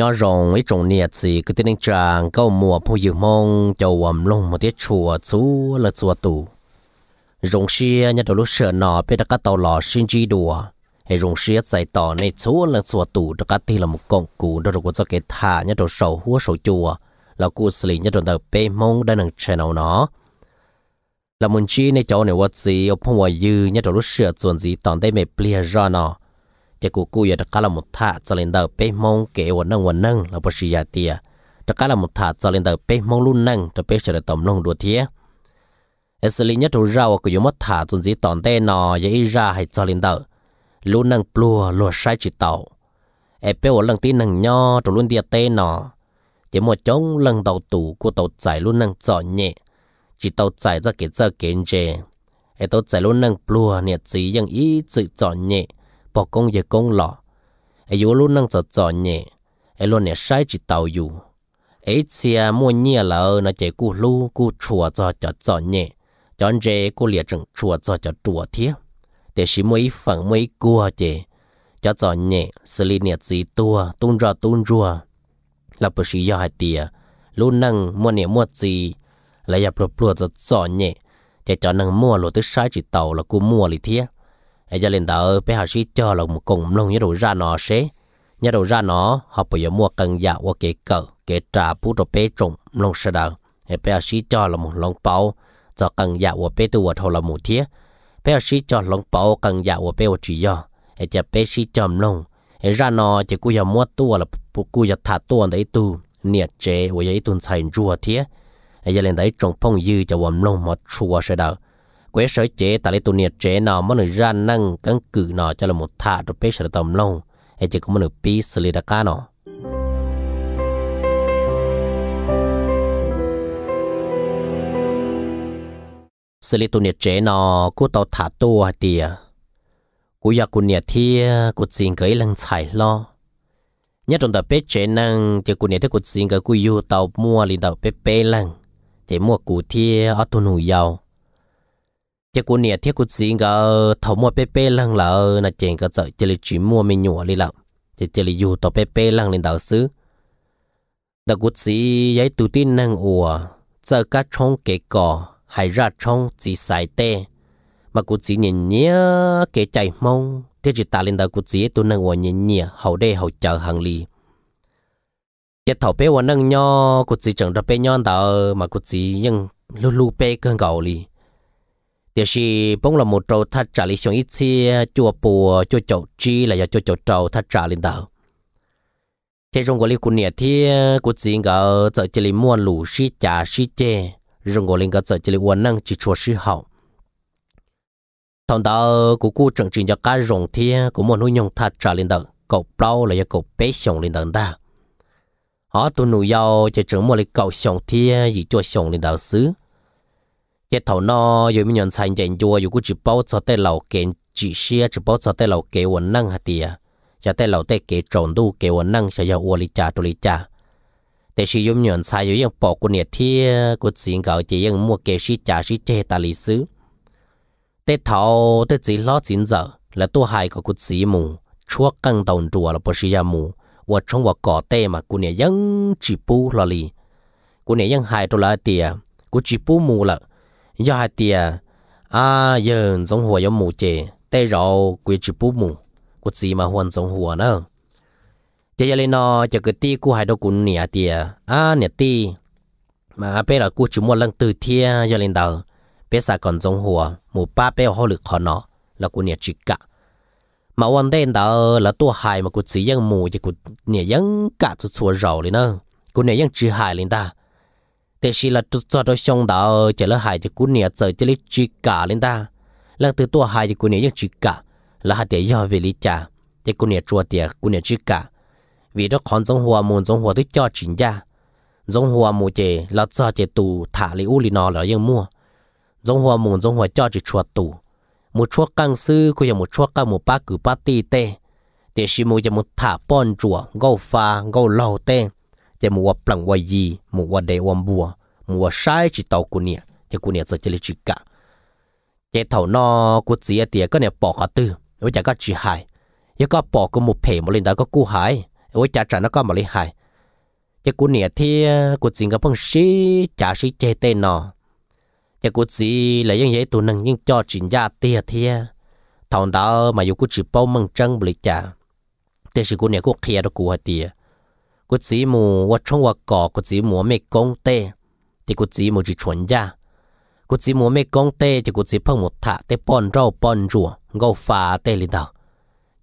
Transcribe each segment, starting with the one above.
nhỏ rồng ấy trồng nhiệt gì cứ tên chàng câu mùa phô dự mong cho ẩm lông một tiết chùa chú là chùa tù rồng xia nhà đầu lúc sợ nọ biết đã các tàu lò xin chi đùa hay rồng xia giải tỏ này chú là chùa tù đó các thì là một công cụ đó rồi có cho cái thả nhà đầu sầu húa sầu chùa là cụ xử lý nhà đầu đầu bê mông đã nâng chè nào nó là muốn chi này cháu này vật gì ông phong hòa dư nhà đầu lúc sợ chuẩn gì tòn đây mẹ plia ra nọ จะกูกูอยากกะละมุท่าจะเล่นเดาเป๊ะมองเกวันนั่งวันนั่งเราประชิยาเตียจะกะละมุท่าจะเล่นเดาเป๊ะมองลุ่นนั่งจะเป๊ะจะได้ตอมลงดัวเทียเอสลินยัดเรากูอยู่มัดท่าจนสีตอนเต้นอยาอีราให้จะเล่นเดาลุ่นนั่งปลัวลัวใช้จิตเต่าเอเป๊ะวันลังตีนั่งย่อตัวลุ่นเดียเต้นอจะหมดจงลังเต่าตู่กูเต่าใจลุ่นนั่งจ่อเน่จิตเต่าใจจะเกิดจะเกินเจไอเต่าใจลุ่นนั่งปลัวเนี่ยจียังอีจืดจ่อเน่ bỏ công về công lọ ấy vô luôn năng sợ sợ nhẹ ấy luôn nè sai chỉ tàu dù ấy xia à, mua nhia là ơ nó chạy cú lu cú chùa cho cho cho nhẹ cho dễ cú liệt chừng chùa cho cho chùa thiết để xí mấy phẳng mấy cua chè cho cho nhẹ xử lý nhiệt gì tua tung ra tung rùa là bởi sĩ do hai tìa luôn năng mua nè mua gì là dập lụp lụa cho cho nhẹ chạy cho năng mua lụa tới sai chỉ tàu là cú mua lì thiết ai giờ lên tàu bé họ sĩ cho là một cùng luôn nhớ đồ ra nó sẽ, nhớ đồ ra nó họ bây giờ mua cần dạ qua kế cờ kế trà phú đồ bé trùng luôn sẽ đâu, ai bé họ sĩ cho là một lòng bao cho cần dạ qua bé tu thầu là một thiết bé họ sĩ cho lòng bao cần dạ qua bé qua chỉ do ai giờ bé sĩ chậm luôn ai ra nó chỉ cú giờ mua tu là cú giờ thả tu đấy tu niệt chế với ấy tuần xài rùa thiết ai giờ lên đấy trồng phong dư cho bọn lông mà chùa sẽ đâu quế sở chế ta lấy tu nhiệt chế nó mà nửa ra năng căn cử nó cho là một thả rồi bế sở tầm lâu hay chỉ có một nửa pi xử lý đặc ca nó xử lý tụ nhiệt chế nó cú tàu thả tu hay tìa cú ya cú nhiệt thì cú xin cái lăng chạy lo nhất trong tập bế chế năng thì cú nhiệt thì cú xin cái cú yêu tàu mua lên tàu bế bế lăng thì mua cú thì ở tụ nụ giàu chắc cú nè thiết cú gì ngờ thầu mua bê bê lăng là là chèn cái sợ chỉ là chỉ mua mình nhổ đi lắm chỉ chỉ là dù tàu bê bê lăng lên đảo xứ đặc cú gì giấy tụ tin năng ủa giờ cá trong kẻ cò hay ra trong chỉ xài tê mà cú gì nhẹ nhẹ kế chạy mông thế chỉ ta lên đảo cú gì tụ năng ủa nhẹ nhẹ hậu đê hậu chờ hàng lì chỉ thầu bê ủa năng nho cú gì chẳng ra bê nhon đảo mà cú gì nhưng lu lu bê cơn gạo lì thì chỉ bông là một trâu thắt trả lý xuống ít xí chùa bùa chùa chậu chi là giờ cho chậu trâu thắt trả lên đầu thế trong cái lý của nhà thì của chỉ ngờ giờ chỉ lý mua lũ xí chả xí chê trong cái lý ngờ giờ chỉ lý uốn năng chỉ chùa xí hậu thằng đó của cô trưởng trình cho cá rồng thì của một nuôi nhung thắt trả lên đầu cậu bao là giờ cậu bé sống lên đầu ta họ tụi nụ yêu chỉ trưởng một lý cậu xuống thì gì chùa sống lên đầu xứ 一头呢有没人参见着，有个只包在在老给只些只包在在老给我弄下地啊，在在老在给种都给我弄下要我里家都里家。但是有没人参有样包过年天，个钱搞这样莫给是家是这大历史。แต่เท่าแต่จีล้อจินเจอและตัวหายก็กุศีมูชั่วกังตอนตัวละปชิยามูว่าชงว่าก่อเต้มากูเนี่ยยังจีปูลอลีกูเนี่ยยังหายตัวละเตียกูจีปูมูละ do hai tia à giờ giống hùa giống mù chè tê rậu quy chụp bút mù của gì mà hoàn giống hùa nữa chè giờ lên nó chè cái ti của hai đâu cũng nè tia à nè ti mà bây giờ của chúng một lần từ thia giờ lên đầu bây giờ còn giống hùa mù ba bé hồ lực khó nó là của nè chỉ cả mà hoàn đến đó là tua hai mà của chỉ dân mù chỉ của nè dân cả chút xua rậu lên nữa của nè dân chỉ hai lên ta thế chỉ là cho đôi sông đó chỉ là hai chỉ cú nia rồi chỉ lấy chỉ cả lên ta lần từ tua hai chỉ cú nia chỉ cả là hai tiền do về lý trả thì cú nia chua tiền cú nia chỉ cả vì đó còn giống hoa muôn giống hoa tôi cho chính gia giống hoa mù chè là cho chè tù thả lý u lý nó là ยัง mua giống hoa muốn giống hoa cho chỉ chua tù một chua căng sư cũng như một chua căng một ba cử ba tì tê để chỉ một chỉ một thả bon chùa gấu pha gấu lầu tên แต่มัวปลังวายีมัวเดวมบัวมัวใช้จิตตอกุเนี่ยจะกุเนี่ยจะเจริจิกะเจเท่านอกุเสียเตียก็เนี่ยปอกตื้อไว้จากก็จีหายยังก็ปอกก็มุเพมาเล่นแต่ก็กู้หายไว้จากจานก็มาเลยหายจะกูเนี่ยเทียกูจิงก็เพิ่งชีจ่าชีเจเตนอจะกูจีแล้วยังยัยตัวหนึ่งยังจอจินยาเตียเทียทองดาวมาอยู่กูจีเป้ามึงจังบริจาแต่สิกูเนี่ยกูเคลียร์กูเตีย của chỉ mù và trong và cỏ của chỉ mùa mê công tê thì của chỉ mù chỉ chuẩn ra của chỉ mùa mê công tê thì của chỉ phong một thả để bòn rau bòn rùa gấu phá tê lên đầu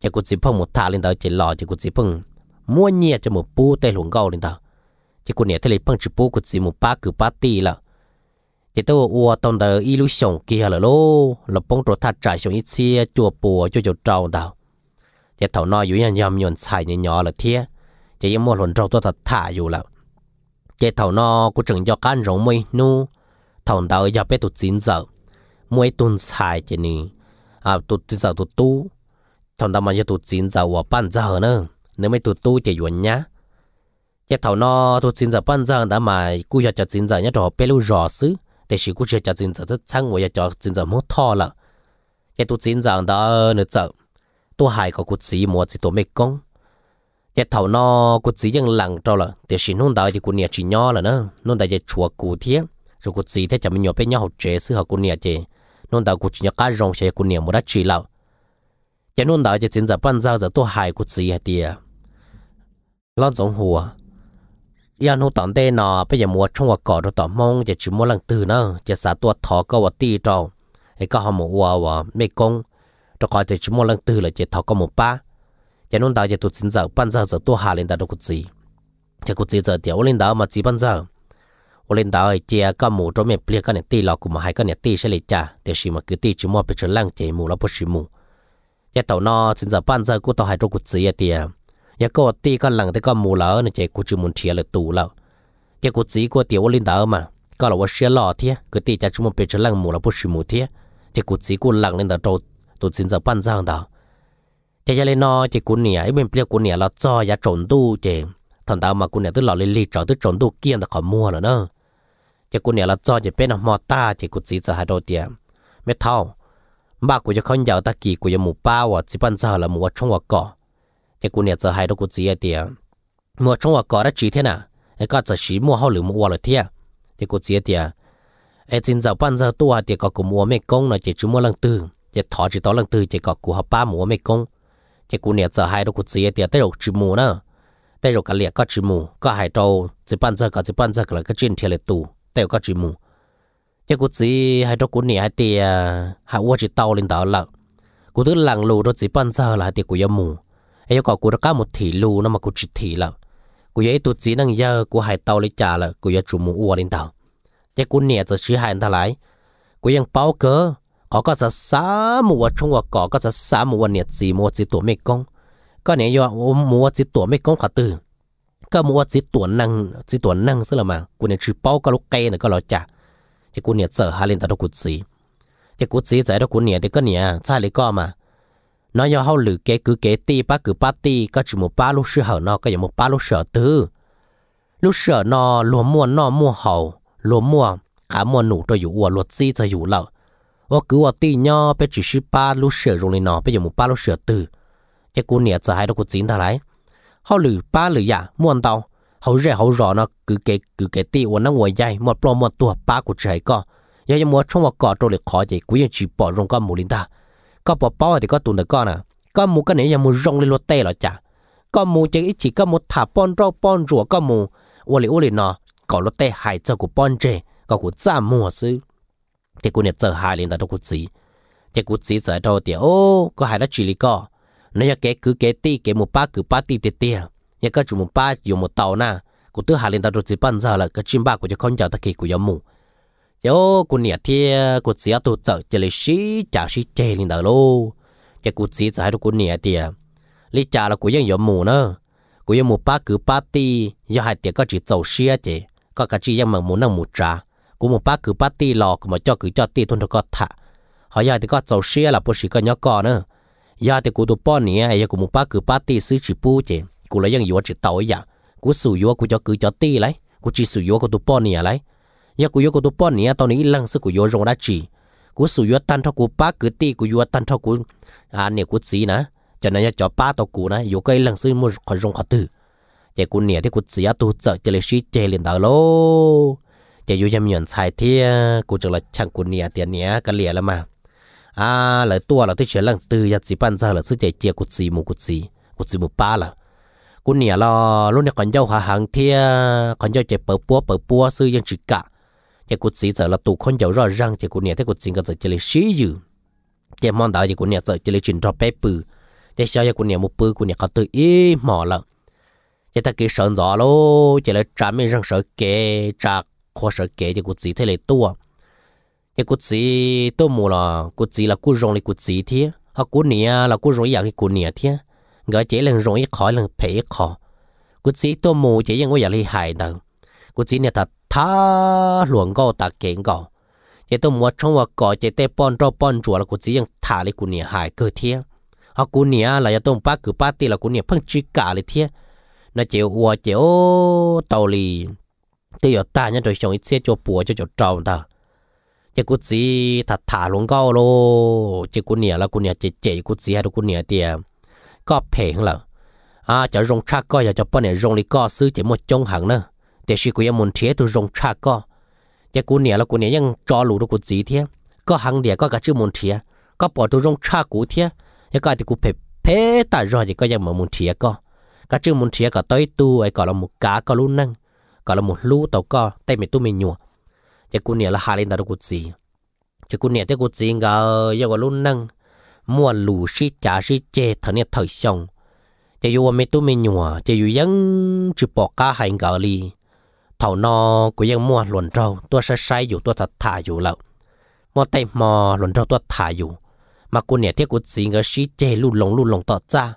thì của chỉ phong một thả lên đầu chỉ lò thì của chỉ phong mua nhẹ cho một bú tê luồng gấu lên đầu thì của nhẹ tê lên phong chỉ bú của chỉ mù ba cử ba tì là thì tôi ua tông đầu illusion kia là lô là bông trộn thả trải xuống ít xe chùa bùa cho chỗ trâu đầu thì thầu nói dữ nhầm nhầm nhuận xài nhỏ là thiệt chỉ em mua luận trâu tôi thật thả dù là chế thầu cũng chừng cho can rồng mây nu thầu đầu giờ bé tụt chín giờ mỗi tuần xài chỉ nè à tụt chín giờ tụt tu thầu đầu mà giờ tụt chín giờ và ban giờ nữa nếu mấy tụt tu chỉ chuẩn nhá chế thầu nó tụt chín giờ ban giờ đã mà cú giờ cho chín giờ nhá trò bé lưu rõ xứ để chỉ cú giờ cho chín giờ rất sáng và giờ cho chín giờ mất thọ là chế tụt chín giờ đã nửa tôi hại có cú chỉ mua chỉ tôi mấy công nhà thầu nó cô chỉ những lần cho là để xin nôn đại thì cô nhà chỉ nhỏ là nó nôn đại chỉ chùa cụ thế rồi cô chỉ thế chẳng mình nhỏ bé nhỏ học trẻ sư học cô nhà chỉ nôn đại cô chỉ nhà cá rong chơi cô nhà một đất chỉ lâu, cái nôn đại chỉ chính giờ ban giao giờ tôi hại cô chỉ hạt tiền lão giống hùa ya dạ nô tận đây nó bây giờ mua trong hoặc cỏ rồi tỏ mong chỉ chỉ mua lần từ nó chỉ xả tua thọ câu và ti trâu cái câu họ mua và mê công rồi coi chỉ chỉ mua lần từ là chỉ thọ câu một ba cho nên đào giờ tụt xin giờ ban giờ giờ tua hà lên đào đâu có gì chỉ có gì giờ ông lên đào mà chỉ ban giờ ông lên đào ấy chỉ các mù trong miệng bia cái nét tì lọc mà hai cái nét tì sẽ lấy cha. để xí mà cái tì chỉ mua bị trở lăng chạy mù là bốn xí mù giờ tàu nó xin giờ ban giờ của tàu hai đâu có gì thì giờ có tì cái lăng thì các mù lỡ này chạy của chỉ muốn chia là tù lỡ chỉ có gì của tiểu ô lên đào mà có là ô xe lọ thì cái tì chỉ mua bị trở lăng mù là bớt xí mù thế chỉ có gì của lăng lên đào tụt xin giờ ban giờ đào chỉ cha lên nó chỉ cuốn nè ấy mình kia cuốn nè là cho giá trộn tu chỉ thằng tao mà cuốn nè tức là lên lì trở tức trộn tu kia là khỏi mua rồi nữa chỉ cuốn nè là cho chỉ bên mò ta chỉ cuốn gì giờ hai đầu tiền mẹ thau bà của cho con giàu ta kỳ của cho mù bao à chỉ bán giờ là mù chung hoặc cỏ chỉ cuốn nè giờ hai đôi cuốn gì tiền mù chung hoặc cỏ đã chỉ thế nào ấy có giờ chỉ mua hao lửa mua rồi thế chỉ cuốn gì tiền ấy chính giờ bán giờ tua thì có mua mấy công là chỉ chúng mua lần tư chỉ thọ chỉ tao lần tư chỉ có của ba mua công thì cô nẹt giờ hai đâu cụt gì thì tới rồi chỉ mù nữa tới rồi cái liệt có chỉ mù có hai trâu chỉ bán giờ cả chỉ bán giờ cái là cái chuyện thiệt là tù tới rồi có chỉ mù chứ cụt gì hai trâu cô nẹt hai thì à, hai uo chỉ tàu lên đó là cú tức lăng lù đó chỉ bán giờ là thì cú yếm mù ấy có cú đó cả một thị lù nó mà cú chỉ thị là cú ấy tụt chỉ năng giờ cú hai tàu lên trả là cú yếm chủ mù uo lên đó chứ cô nẹt giờ chỉ hai anh ta lại bao cơ ก็ก็จะสามมัวชงว่าก็ก็จะสามมัวเนี่ยจีมัวจีตัวไม่กงก็เนี่ยยอมัวจีตัวไม่กงขัดตื้อก็มัวจีตัวนั่งจีตัวนั่งซะละมากูเนี่ยชื่อเป้าก็ลูกเกย์เนี่ยก็รอจ่าี่กูเนี่ยเจอฮาเลนตาดกุสีจะกูสีใจดกุเนี่ยเด็กก็เนี่ยใช่เลยก็มาน้อยเขาหรือเกยคือเกย์ตีป้ากือป้าตีก็ชืมัวป้าลูกเสือเหานอก็ยังมัวป้าลูกเสือตื้อลูกเสือนอหลวมมัวนอมัวเห่าหลวมมัวขามัวหนูตัวอยู่อัวลวดซีจะอยู่เหล่า cứ 我 cứ 我弟 nhỏ bé ba lúc sửa rồi nọ, bây giờ một ba lúc sửa từ cái cô nè giờ hai đó cô chín ta lại họ lử ba lử ya muốn tao họ rẻ họ rõ nó cứ cái cứ cái tí của nó ngồi dài một pro một tuổi ba của trẻ con giờ giờ mua trong một cọ rồi được khó vậy quý chỉ bỏ rong con một linh ta có bỏ bao thì có tụi được con à mua cái này giờ mua rong lên lót tê là chả có mua chỉ chỉ có một thả pon rau pon rùa có mua ô lì ô lì nó có lót tê hại cho của pon trẻ có của cha mua sư thì cô nhận giờ hai lên đó đâu cút gì thì cút gì giờ đâu thì ô có hai đã chỉ lý co nếu như cái cứ cái ti cái một ba cứ ba ti ti ti nhà cái chủ một ba dùng một tàu na cô tự hai lên đó đâu chỉ ban giờ là cái chim ba của cho con chào ta kỳ của giống mù thì ô cô nhận thì cô chỉ ở tụ chợ chỉ lấy xí chả xí chê lên đó lô thì cút gì giờ đó cô nhận thì lý chả là cô vẫn giống mù nữa cô giống một ba cứ ba ti giờ hai tiệc có chỉ tàu xia chứ có cái chỉ giống mà muốn năng một trà กูมึงป้าคือป้าตีหลอกกูมาจ่อคือจ่อตีทุนทกทะเขาอยากแต่ก็เจ้าเชี่ยละปุ๊ชิก็ยอก่อนเนอะยากแต่กูตัวป้อนเนี่ยไอ้กูมึงป้าคือป้าตีซื้อชิปูเจกูเลยยังอยู่จิตจเต่าอย่างกูสู่ยัวกูจ่อคือจ่อตีไรกูจีสู่ยัวกูตัวป้อนเนี่ยไรอยากกูยัวกูตัวป้อนเนี่ยตอนนี้ลังซึ่กูยัวรงได้จีกูสู่ยัวตันทกูป้าคือตีกูยัวตันทกูอ่านเนี่ยกูสีนะจะนั้นจะป้าตัวกูนะอยู่ใกล้ลังซึ่งมึงขอรงขอตื้อแต่กูเนี่ยที่กูเสียตัวเจอเจเลชีเจเลนดาโลจะอยู่ยำหย่อนชายที่กูจะละช่างกูเนี่ยเตียนเนี้ยก็เหลียละมาอ่าหลายตัวเราที่เชื่อเรื่องตือยัดสีปันซะหรือซื้อใจเจียกุศีมูกุศีกุศีมูป้าละกูเนี่ยรอรุ่นเนี่ยก่อนเจ้าหาหางเที่ยก่อนเจ้าเจ็บเปิดปัวเปิดปัวซื้อยังจิกะเจ้ากุศีเจอละตู่คนเจ้ารอดร่างเจ้ากูเนี่ยที่กุศีก็จะเจริญชี้อยู่เจ้ามอนดาวเจ้ากูเนี่ยเจอเจริญจินทอเป๊ปือเจ้าเช้าเจ้ากูเนี่ยมูปือกูเนี่ยเขาตื่นอีหมอละเจ้าตะกี้สอนจอโลเจ้าเลยจาไม่รังเสือเกจัก khó sợ kể thì cụt gì thế lại tua thì cụt gì tôi mù là cụt gì là cú rong là cụt gì thế họ cú nia là cú rong dạng cái cú nia thế gọi chế là rong ít khỏi là phải ít khó cụt gì tôi mù chế ยัง có dạng đi hại đâu cụt gì nè ta thá luồng gò tạc kiện gò chế tôi mua trong và cỏ chế tê pon cho pon chùa là cụt gì ยัง thả lấy cú nia hại cơ thế họ cú nia là giờ tôi ba cử ba tì là cú nia phăng chi cả lấy thế nó chịu ua chịu tàu lì chỉ có ta nhân rồi xong ít xe cho bùa cho cho trâu ta chỉ cú chỉ thà thả luôn cao lô chỉ cú nè là cú nè chỉ chỉ cú chỉ hay cú nia tiề có phê hơn là à cho rong cha coi cho bọn này rong đi co xứ chỉ một trong hàng nữa để sĩ cú em muốn thế tu rong cha co chỉ cú nia là cú nia nhưng cho lù đâu cú chỉ thế có hàng địa có cả chữ muốn thế có bỏ tu rong cha cú thế nhưng cái thì cú phê phê ta rồi chỉ có em muốn thế co cả chữ muốn thế cả tới tu ấy còn là một cá có luôn năng cả là một lũ tàu co tay mình tu mình nhùa chắc cô nè là hà lên đã được gì chắc cô nè tới cú gì ngà giờ gọi luôn năng mua lù xí chả xí chế thằng nè thời xong chắc yêu mình tu mình nhùa chắc yêu dân chụp bỏ cả hai ngà li thầu nó cứ dân mua luồn trâu tôi sẽ sai dù tôi thật thả dù lậu mua tay mò luồn trâu tôi thả dù mà cô nè tiếc cú gì ngà xí chế lù lồng lù lồng tọt ra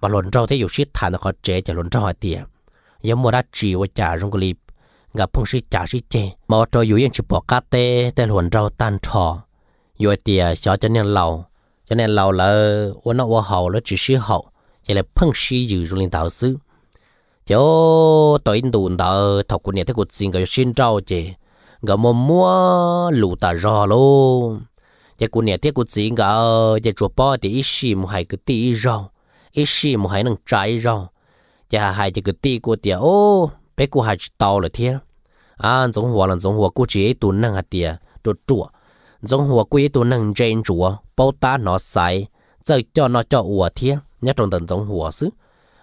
mà luồn trâu thế dù xí thả nó khó chế chỉ luồn trâu hỏi tiền giờ mua ra chỉ và trả rong cái gặp phong sĩ trả sĩ chê mà cho dù yên chỉ bỏ cá tê tê luồn rau tan trò rồi tiề cho cho nên lâu, cho nên lâu là uốn nó uốn hậu nó chỉ sĩ hậu chỉ là phong sĩ dự rồi lên tạo sư chỗ tôi in đồn tạo thọc của nhà thế của xin cái xin rau chê gặp mua mua lũ tà rò luôn chỉ của nhà thế của xin ngà chỉ chùa bò thì ít xì một hai cái tí rau ít xì một hai năng trái rau chả hai chỉ cái ti của tiệt ô bé của hai tàu là thế à giống hòa là giống hòa chỉ chị tụ năng hạt tiệt đồ chùa giống hòa của tụ năng trên chùa bao ta nó sai giờ cho nó cho hòa thế nhất trong tận giống hòa xứ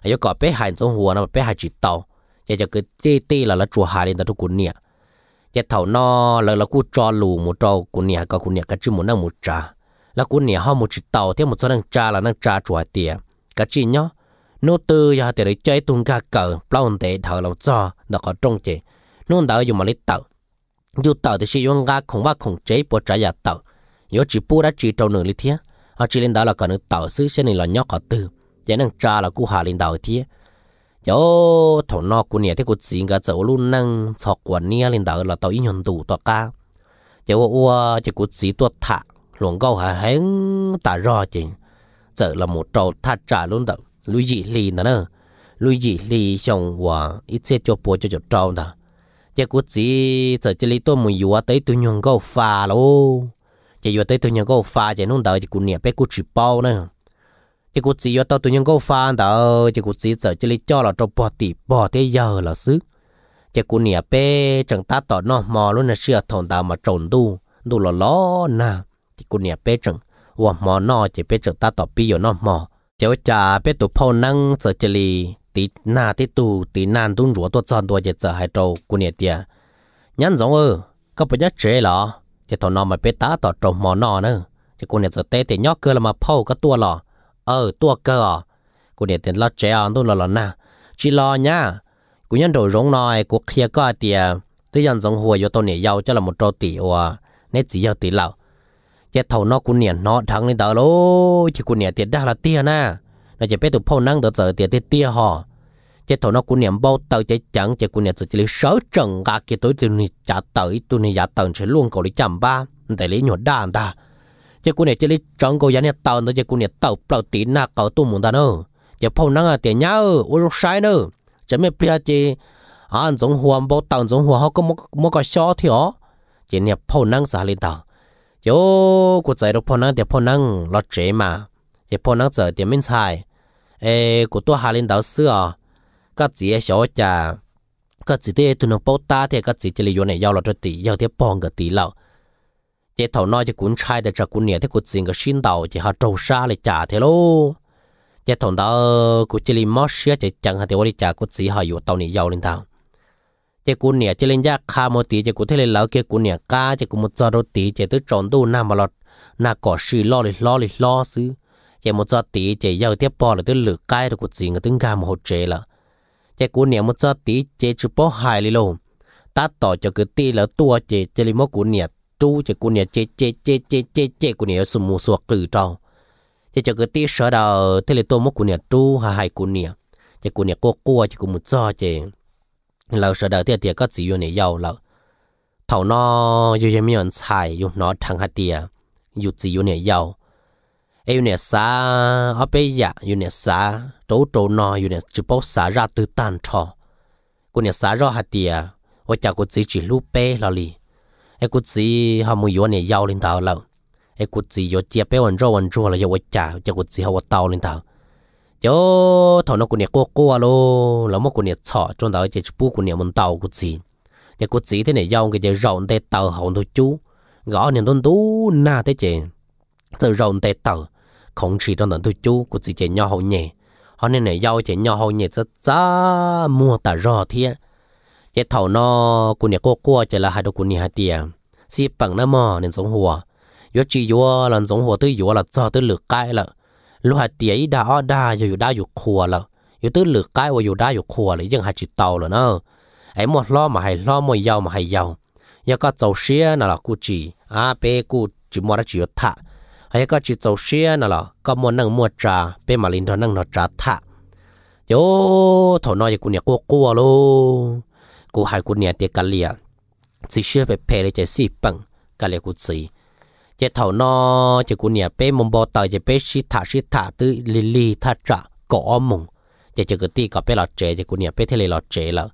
ai có bé hai giống hòa nó bé hai chỉ tàu giờ chỉ cái ti ti là là chùa hai đến ta chụp cuốn nè giờ thầu nó là là của cho lù một trâu cuốn nè có cuốn nè cái chữ một năng một trà là cuốn nè họ một chỉ tàu thế một số năng trà là năng trà chùa tiệt cái chỉ nhá nô tư ya để chơi tung cả cờ bao để thở làm cho nó có trông chị nô đỡ dùng mà lấy tàu dù tàu thì sử dụng ga không ba không chế bộ trái ya tàu yếu chỉ bu đã chỉ trâu nửa lý thế họ chỉ lên đó là còn nửa tàu xứ sẽ nên là nhóc họ tư vậy năng cha là cú hà lên đầu thế yo thằng nọ của nhà thế cú chị cả chỗ luôn năng sọc quần nia lên đầu là tàu ít nhon đủ tọa ca giờ ua chỉ cú chị tuột thả luồng câu hà hén tà rò chỉ, giờ là một trâu thắt trả luôn đầu lui gì lì nữa, nè lui dị lì xong hòa ít xe cho bố cho cho trâu nà chỉ cú chỉ giờ chỉ lấy tôi mình vừa tới tôi nhung gấu pha lô chỉ vừa tới tôi nhung gấu pha chỉ nung đầu chỉ cú nhẹ bé cú chỉ bao nè chỉ cú chỉ vừa tới tôi nhung gấu pha đầu chỉ cú chỉ giờ chỉ lấy cho là cho bỏ tỉ bỏ thế giờ là xứ chỉ cú nhẹ bé chẳng ta tỏ nó mò luôn là sửa thằng tàu mà trộn đu đu là ló nà chỉ cú nhẹ bé chẳng hòa mò nó chỉ bé chẳng ta tỏ pi rồi mò cháu cha biết tụ phô năng sợ chê lì tí na tí tù tí nan tung rủa tuột son tuột dệt sợ hai trâu của nhiệt tiệt nhắn chỉ thằng mà biết tá tọt trộm mò nữa chỉ cô nhiệt sợ tê thì nhóc cơ mà phô có tua lọ ờ tua cơ à cô tiền lo chế ăn tôi lo lo na chỉ lo nhá cô nhân đồ giống nói kia có tiệt tôi nhận giống hùa vô tôi nhảy giàu cho là một trâu tỷ ủa nét gì giàu tỷ lão cái thầu nó cũng nè nó thằng lên tờ lô chỉ cũng nè tiền đa là tiền na nó chỉ biết tụ phô năng tờ giờ tiền tiền tiền họ cái thầu nó cũng nè bao tờ chỉ chẳng chỉ cũng nè chỉ lấy sáu trần gà kia tối tụi này trả tới tụi này giả tờ sẽ luôn cầu lấy chậm ba để lấy nhột đa ta chỉ cũng nè chỉ lấy trần cầu giả nè tờ nó chỉ cũng nè tờ bao tí na cầu tụ muốn ta nữa chỉ phô năng à, tiền nhau uống sai nữa chỉ mới biết chỉ anh giống hoa bao tờ giống hoa họ có một một cái xó thì ó chỉ nè phô năng xả lên tờ yo cô chạy đâu phong năng thì phong lo chế mà thì phong năng giờ thì mình xài ê cô tôi hà lên đảo xưa các chị ấy xóa chà các chị đấy tụi nó bảo ta thì các chị chỉ là vô này giao lo cho tỷ giao thì bong cái tỷ lão chế thầu nói cho cuốn trai để cho cuốn nhẹ thì cuốn xin cái xin đầu chỉ họ trâu xa lại trả thế lô chế thầu đó ờ, cuốn chỉ là mót xía chỉ chẳng hạn thì ở đi trả cuốn chỉ họ vô tàu này giao lên tàu chế cú nè chế lên giá khá một tí chế cú thế lên lão kia nè cá chế cú một giờ đôi tí chế tới tròn đô nam mà na cỏ sư lo lì lo lì lo xứ chế một giờ tí chế giàu tiếp bò là tới lửa cay rồi cú gì người tính gà một chế là chế cú nè một giờ tí chế chụp bó hài lì lô ta tỏ cho cứ tí là tua chế chế lên mốc cú nè chú chế cú nè chế chế chế chế chế nè sum mù sụa cử trâu chế cho cứ tí sợ đào thế là tôi mốc cú nè chú hà hai cú nè chế cú nè cô cua chế cú một giờ chế lâu sau đầu tiệt tiệt có chỉ yêu này giàu lâu thầu nó yêu yêu miền xài yêu nó thằng hạt tiệt yêu chỉ yêu này giàu yêu này xa ở bên nhà, yêu này xa chỗ chỗ nó yêu này chỉ bốc xa ra từ tan trò cô này xa ra hạt tiệt ở chả cô chỉ chỉ lúc bé là ai cô chỉ họ muốn yêu này giàu lên tàu lâu ai cô chỉ tiệt bé vẫn rồi vẫn rồi là yêu ở chả chả cô chỉ ở tàu lên tàu cho thọ nó cũng nhẹ cô cô alo lắm mà cũng nhẹ chọ trong đó chỉ bù cũng nhẹ mình tàu cũng gì nhà cũng gì thế này dòng cái chỉ rộng để tàu hồng thôi chú gõ nên tôn tú na thế chị từ rộng để tàu không chỉ trong đó thôi chú cũng chỉ chỉ nhau hậu nhẹ họ nên này dòng chỉ nhau hậu nhẹ rất giá mua tà rò thế chỉ thọ nó cũng nhẹ cô cô chỉ là hai đồ cũng nhẹ hai tiền xịp bằng nó mò nên sống hùa yếu chỉ yếu là sống hùa tới yếu là cho tới lượt cái là ลูกหาเตี้ยอีดาอ้อดาอยู่อยู่ได้อยู่ครัวละอยู่ตื้อหลือใกล้ว่าอยู่ได้อยู่ครัวเลยยังหาจิตเตาเลยเนอะไอ้หมดล่อมาให้ล่อมวยยาวมาให้ยาวยังก็เจ้าเชียน่ะล่ะกูจีอาเปกูจิมวระจิยทะไอ้ก็จิตเจ้าเชียน่ะล่ะก็มวนั่งมัวจ่าเปมาลินทอนั่งนอจ่าทะโยถานอยกูเนี่ยกลัวกลัวลูกูหายกูเนี่ยเตียกันเลียสิเชื่อไปเพลใจสิปังกันเลียกูสี chế thầu nó chế cú nhà bé mông bò tờ chế bé xí thả xí thả tư lì lì thả trả cỏ mông, chế chế cái ti có bé lọ chế chế cú nhà bé thế lì lọ chế là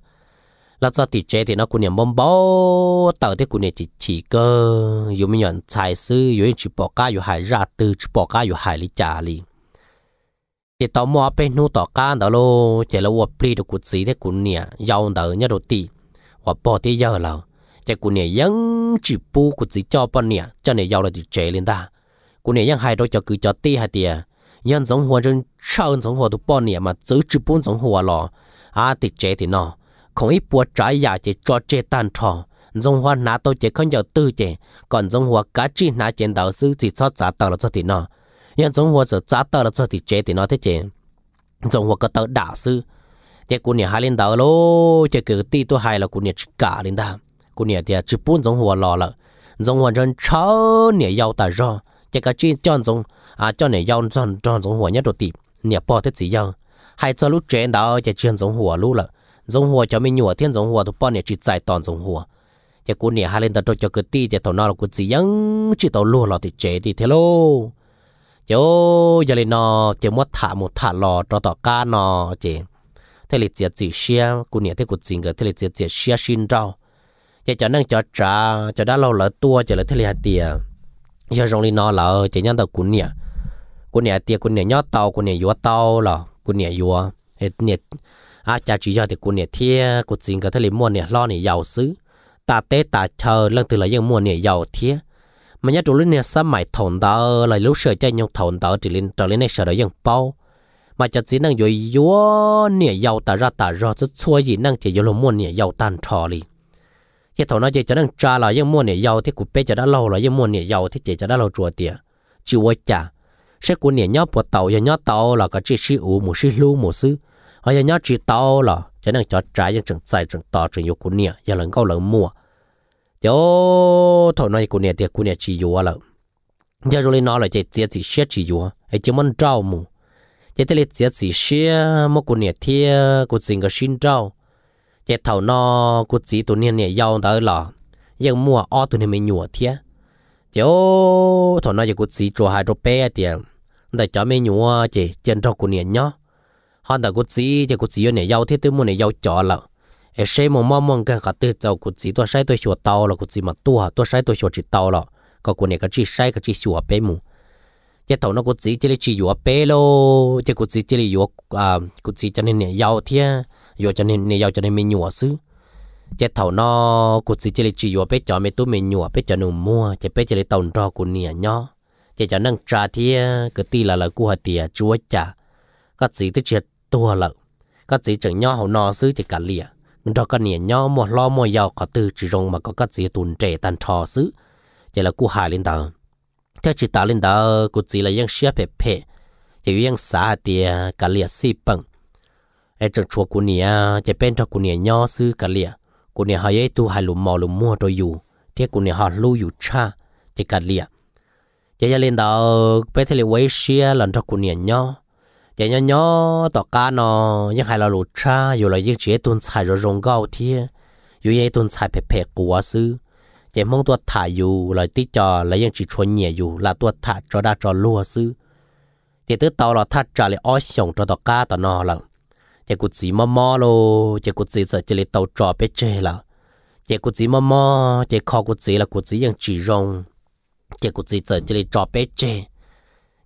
là do ti chế thì nó cú nhà mông bò tờ thế cú nhà chỉ chỉ cơ dù mình nhận tài sư dù chỉ bỏ cá dù hải ra tư chỉ bỏ cá dù hải lì trả lì chế tao mua bé nu tỏ cá đó lô chế là uop pli được cú gì thế cú nhà giàu đỡ nhá đồ tỷ uop bò thế giờ là แต่กูเนี่ยยังจีปูกูจีจอปนเนี่ยจะเนี่ยยาวเลยจีเจลินตากูเนี่ยยังให้เราจะคือจะตีให้เตียยังสองหัวจนเช่าสองหัวทุกปนเนี่ยมาซื้อจีปูสองหัวหรออาติดเจตินอของอีปัวใจอยากจะจอเจตันทองจงหัวหนาตัวเจเขาอยากตื้อเจก่อนจงหัวกาจีหนาเจนดาวซื้อจีซอดสาต่อเราจะตินอยังจงหัวจะจ้าต่อเราจะติดเจตินอที่เจจงหัวก็ต่อด่าซื้อเจกูเนี่ยหาเล่นดาวโลเจเกิดตีตัวหายแล้วกูเนี่ยจิกาเล่นดาว cô nè thì chỉ bốn giống hồ lò lợ, giống hồ dân cháu nè giàu ta ra chỉ cái chi cho giống à cho nè giàu dân cho giống hồ nhất đồ tịp nè bỏ thế gì giàu hay cho lúc chuyển đó chỉ chuyện giống hồ lúc lợ, giống hồ cho mình nhủa thiên giống hồ tụi bỏ nè chỉ giải toàn giống hồ chỉ cô nè hai lên tao cho cái ti chỉ tao nói là cô gì vẫn chỉ tao lùa lò thì chế đi thế lô chỗ giờ lên nọ chỉ mất thả một thả lò cho tao cá nọ chỉ thế là chỉ chỉ xe cô nè thế cô chỉ cái thế là chỉ chỉ xe xin rau chỉ cho nên cho trả cho đã lâu lỡ tua cho lỡ thế là tiền giờ rong đi nó lỡ chỉ nhân tàu cuốn nhỉ cuốn nhỉ tiền cuốn nhỉ nhót tàu cuốn nhỉ yếu tàu là cuốn nhỉ yếu hết nhỉ à cha chỉ cho thì cuốn nhỉ thiê cuốn xin cái thế là mua nhỉ lo nhỉ giàu xứ ta tế ta chờ lần từ là những mua nhỉ giàu thiê mà nhớ chủ lúc nhỉ sắm mày thồn tàu là lúc sửa chơi nhau thồn tàu chỉ lên trở lên này sửa đó những bao mà cho chỉ năng yua yếu nhỉ giàu ta ra ta ra rất xua gì năng chỉ yua luôn mua nhỉ giàu tan trò liền thế thầu nói chỉ cho nên trả lại những mua này giàu thì cụ bé cho đã lâu rồi những mua này giàu thì chỉ cho đã lâu chùa tiền chịu quá chả sẽ của này nhóc bộ tàu và nhóc tàu là có chỉ sư ủ một sư lưu một sư họ giờ nhóc chỉ tàu là cho nên cho trái những trường tài trường to trường yêu của này giờ lần câu lần mua cho thầu nói cụ này thì cụ này chỉ yêu à là giờ rồi nói là chỉ chỉ chỉ sẽ chỉ yêu ấy chỉ muốn trao mù chỉ thế là chỉ chỉ sẽ một của này thì cụ xin cái xin trao chế thầu nó cút chỉ tụi niên này giàu tới lò giờ mua o tụi niên mới nhủa thiệt chứ thầu nó giờ cút chỉ chùa hai đô bé tiền để cho mới nhủa chỉ chân trâu của niên nhó. họ đã cút chỉ chỉ cút chỉ này giàu thế tụi mua này giàu chó lợ ở xe mà mong mong cái cả tự giàu cút chỉ tôi sai tôi chùa tàu là cút chỉ mà tua tôi sai tôi chùa chỉ tàu lọ có của này cái chỉ sai cái chỉ chùa bé mù chế thầu nó cút chỉ chỉ là chỉ chùa bé lô chế cút chỉ chỉ là chùa à cút chỉ cho nên này giàu thiệt yo cho nên nè yo cho nên mình nhua xứ chế thầu nó cụt xí chế chỉ yo bé cho mình tú mình nhua bé cho nó mua chế bé chế tàu rò của nè nhó chế cho năng trà thì cái tì là là cua hạt tiề chúa chả gì tức chết tua lợ các gì chẳng nhó hậu nó xứ thì cả lìa đó cái nè nhó mua lo mua giàu có từ chỉ rong mà có các gì tuần trẻ tan trò xứ chế là cua hại lên tàu cái chỉ ta lên tàu cụt xí là yang xia phe phe chế yang xả tiề cả lìa xì bằng ai trần chùa của nia chỉ bên trong của nia nho sư cả lìa của nia hay ấy tu hai lùm mò lùm mua rồi dù thế của nia họ lưu dù cha chỉ cả lìa chỉ gia lên đó bé thế là quấy xia lần trong của nia nho chỉ nho nho cá nó nhưng hai là cha dù là những chế tuần rồi rong gạo thế dù những tuần xài phe phe của sư chỉ mong tuột thả dù là tí trò là những chỉ chuẩn nhẹ dù là tuột thả cho đa trò lúa sư chỉ tứ tàu là thắt trả lại ói sòng cho tỏ cá tỏ nọ là chỉ cụt gì mò mò lô chỉ cụt gì sợ chỉ lấy tàu trò bé chê là chỉ cụt gì mò mò chỉ khó cụt gì là cụt gì yang chỉ rong chỉ cụt gì sợ chỉ lấy trò bé chê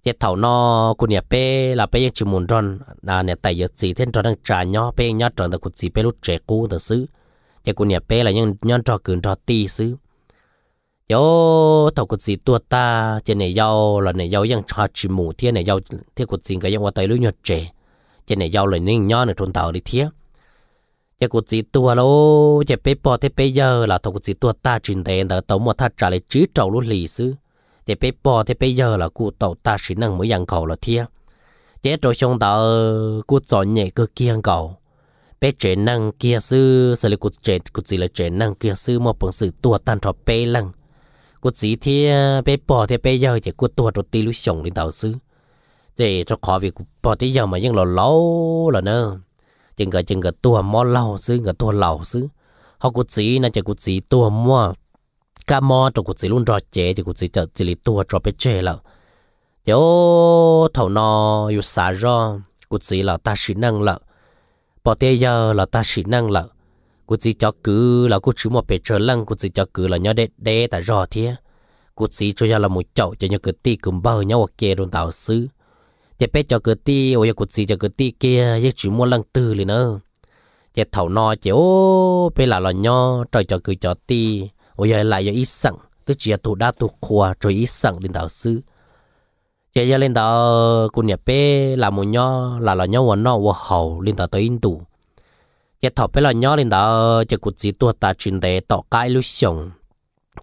chỉ thầu nó cụt nhà bé là bé yang chỉ muốn rong là nhà tài giật gì thiên trò đang trả nhó bé nhó tròn là cụt gì bé lúc trẻ cũ từ xứ chỉ cụt nhà bé là nhân nhân trò cường trò ti xứ yo thảo cụt gì tua ta chỉ này yao là này yao yang trò chỉ mù thiên này yao thiên cụt gì cái yang qua tay lưỡi nhọt trẻ chế này giàu lời nên nhỏ nữa trốn tàu đi thiếp chế cụ chỉ tua lô chế bé bò thế bé giờ là thằng cụ chỉ tua ta trình đề đỡ tàu một thắt trả lại chữ trầu luôn lì xứ chế bé bò thế bé giờ là cụ tàu ta sĩ năng mới dặn cầu là thiếp chế trò trong tàu cụ chọn nhẹ cơ kiêng cầu bé trẻ năng kia sư xử lý cụ trẻ cụ chỉ là trẻ năng kia sư một bằng sự tua tan trò bé lăng cụ chỉ thì bé bò thế bé giờ thì cụ tua trò tì lúc sống đến tàu sư thì cho khó việc bỏ tí giờ mà nhưng là lâu là nơ chừng cả chừng cả tua mò lâu xứ cả tua lâu xứ họ cũng chỉ là chỉ cũng chỉ tua mò cá mò cho cũng chỉ luôn trò chế thì cũng chỉ cho chỉ là tua trò bé chế là chỗ thầu nó yêu xả ra cũng chỉ là ta sĩ năng là bỏ tí giờ là ta sĩ năng là cụ chỉ cho cứ là cụ chỉ một bé trở lăng cụ chỉ cho cứ là nhớ đế đế ta rõ thế cũng chỉ cho là một chậu cho nhớ cứ ti cùng bao nhau kia luôn tạo xứ chế bé cho cái ti ôi cụt gì cho cái ti kia chứ chỉ mua lăng tư liền nữa chế thầu no chế ô bé là lò nho trời cho cứ cho ti ôi giờ lại giờ ít sẵn cứ chỉ tụ đa tụ khua rồi ít sẵn lên đảo sư chế giờ lên đảo cô nhà bé là một nho là lò nho và no và hầu lên đảo tới in tụ chế thầu bé lò nho lên đảo chế cụt gì tua ta chuyện đề tọ cái lúc sống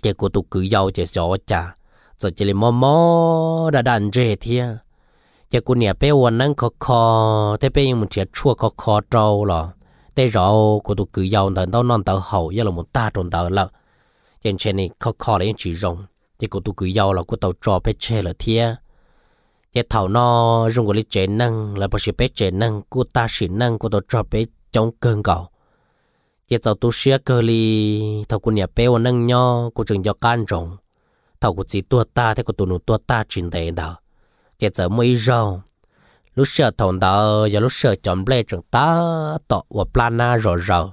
chế cụt tụ cứ giàu chế gió chả giờ chế lên mò mò đã đàn dễ thiệt จะกูเนี่ยไปวันนั้นคอคอแต่ไปยังมันเฉียชั่วคอคอเจ้าหรอแต่เรากูตัวกือยาวแต่ต้องนอนเต่าเห่ายังเราหมดตาจนเต่าละยังเช่นนี้คอคอเลยยังจีรงแต่กูตัวกือยาวเรากูเต่าจอไปเช่ละเทียจะเท่านอรงกูเลยเจนั่งแล้วพอสิไปเจนั่งกูตาสินั่งกูตัวจอไปจงเกินเก่าจะเจ้าตัวเสียเกลีเท่ากูเนี่ยไปวันนั่งย่อกูจึงยอการจงเท่ากูจีตัวตาแต่กูตัวหนูตัวตาจินเตดาว thì giờ mới rau lúc sợ thằng đó giờ lúc sợ chọn ble chúng ta tọ và plana rồi rồi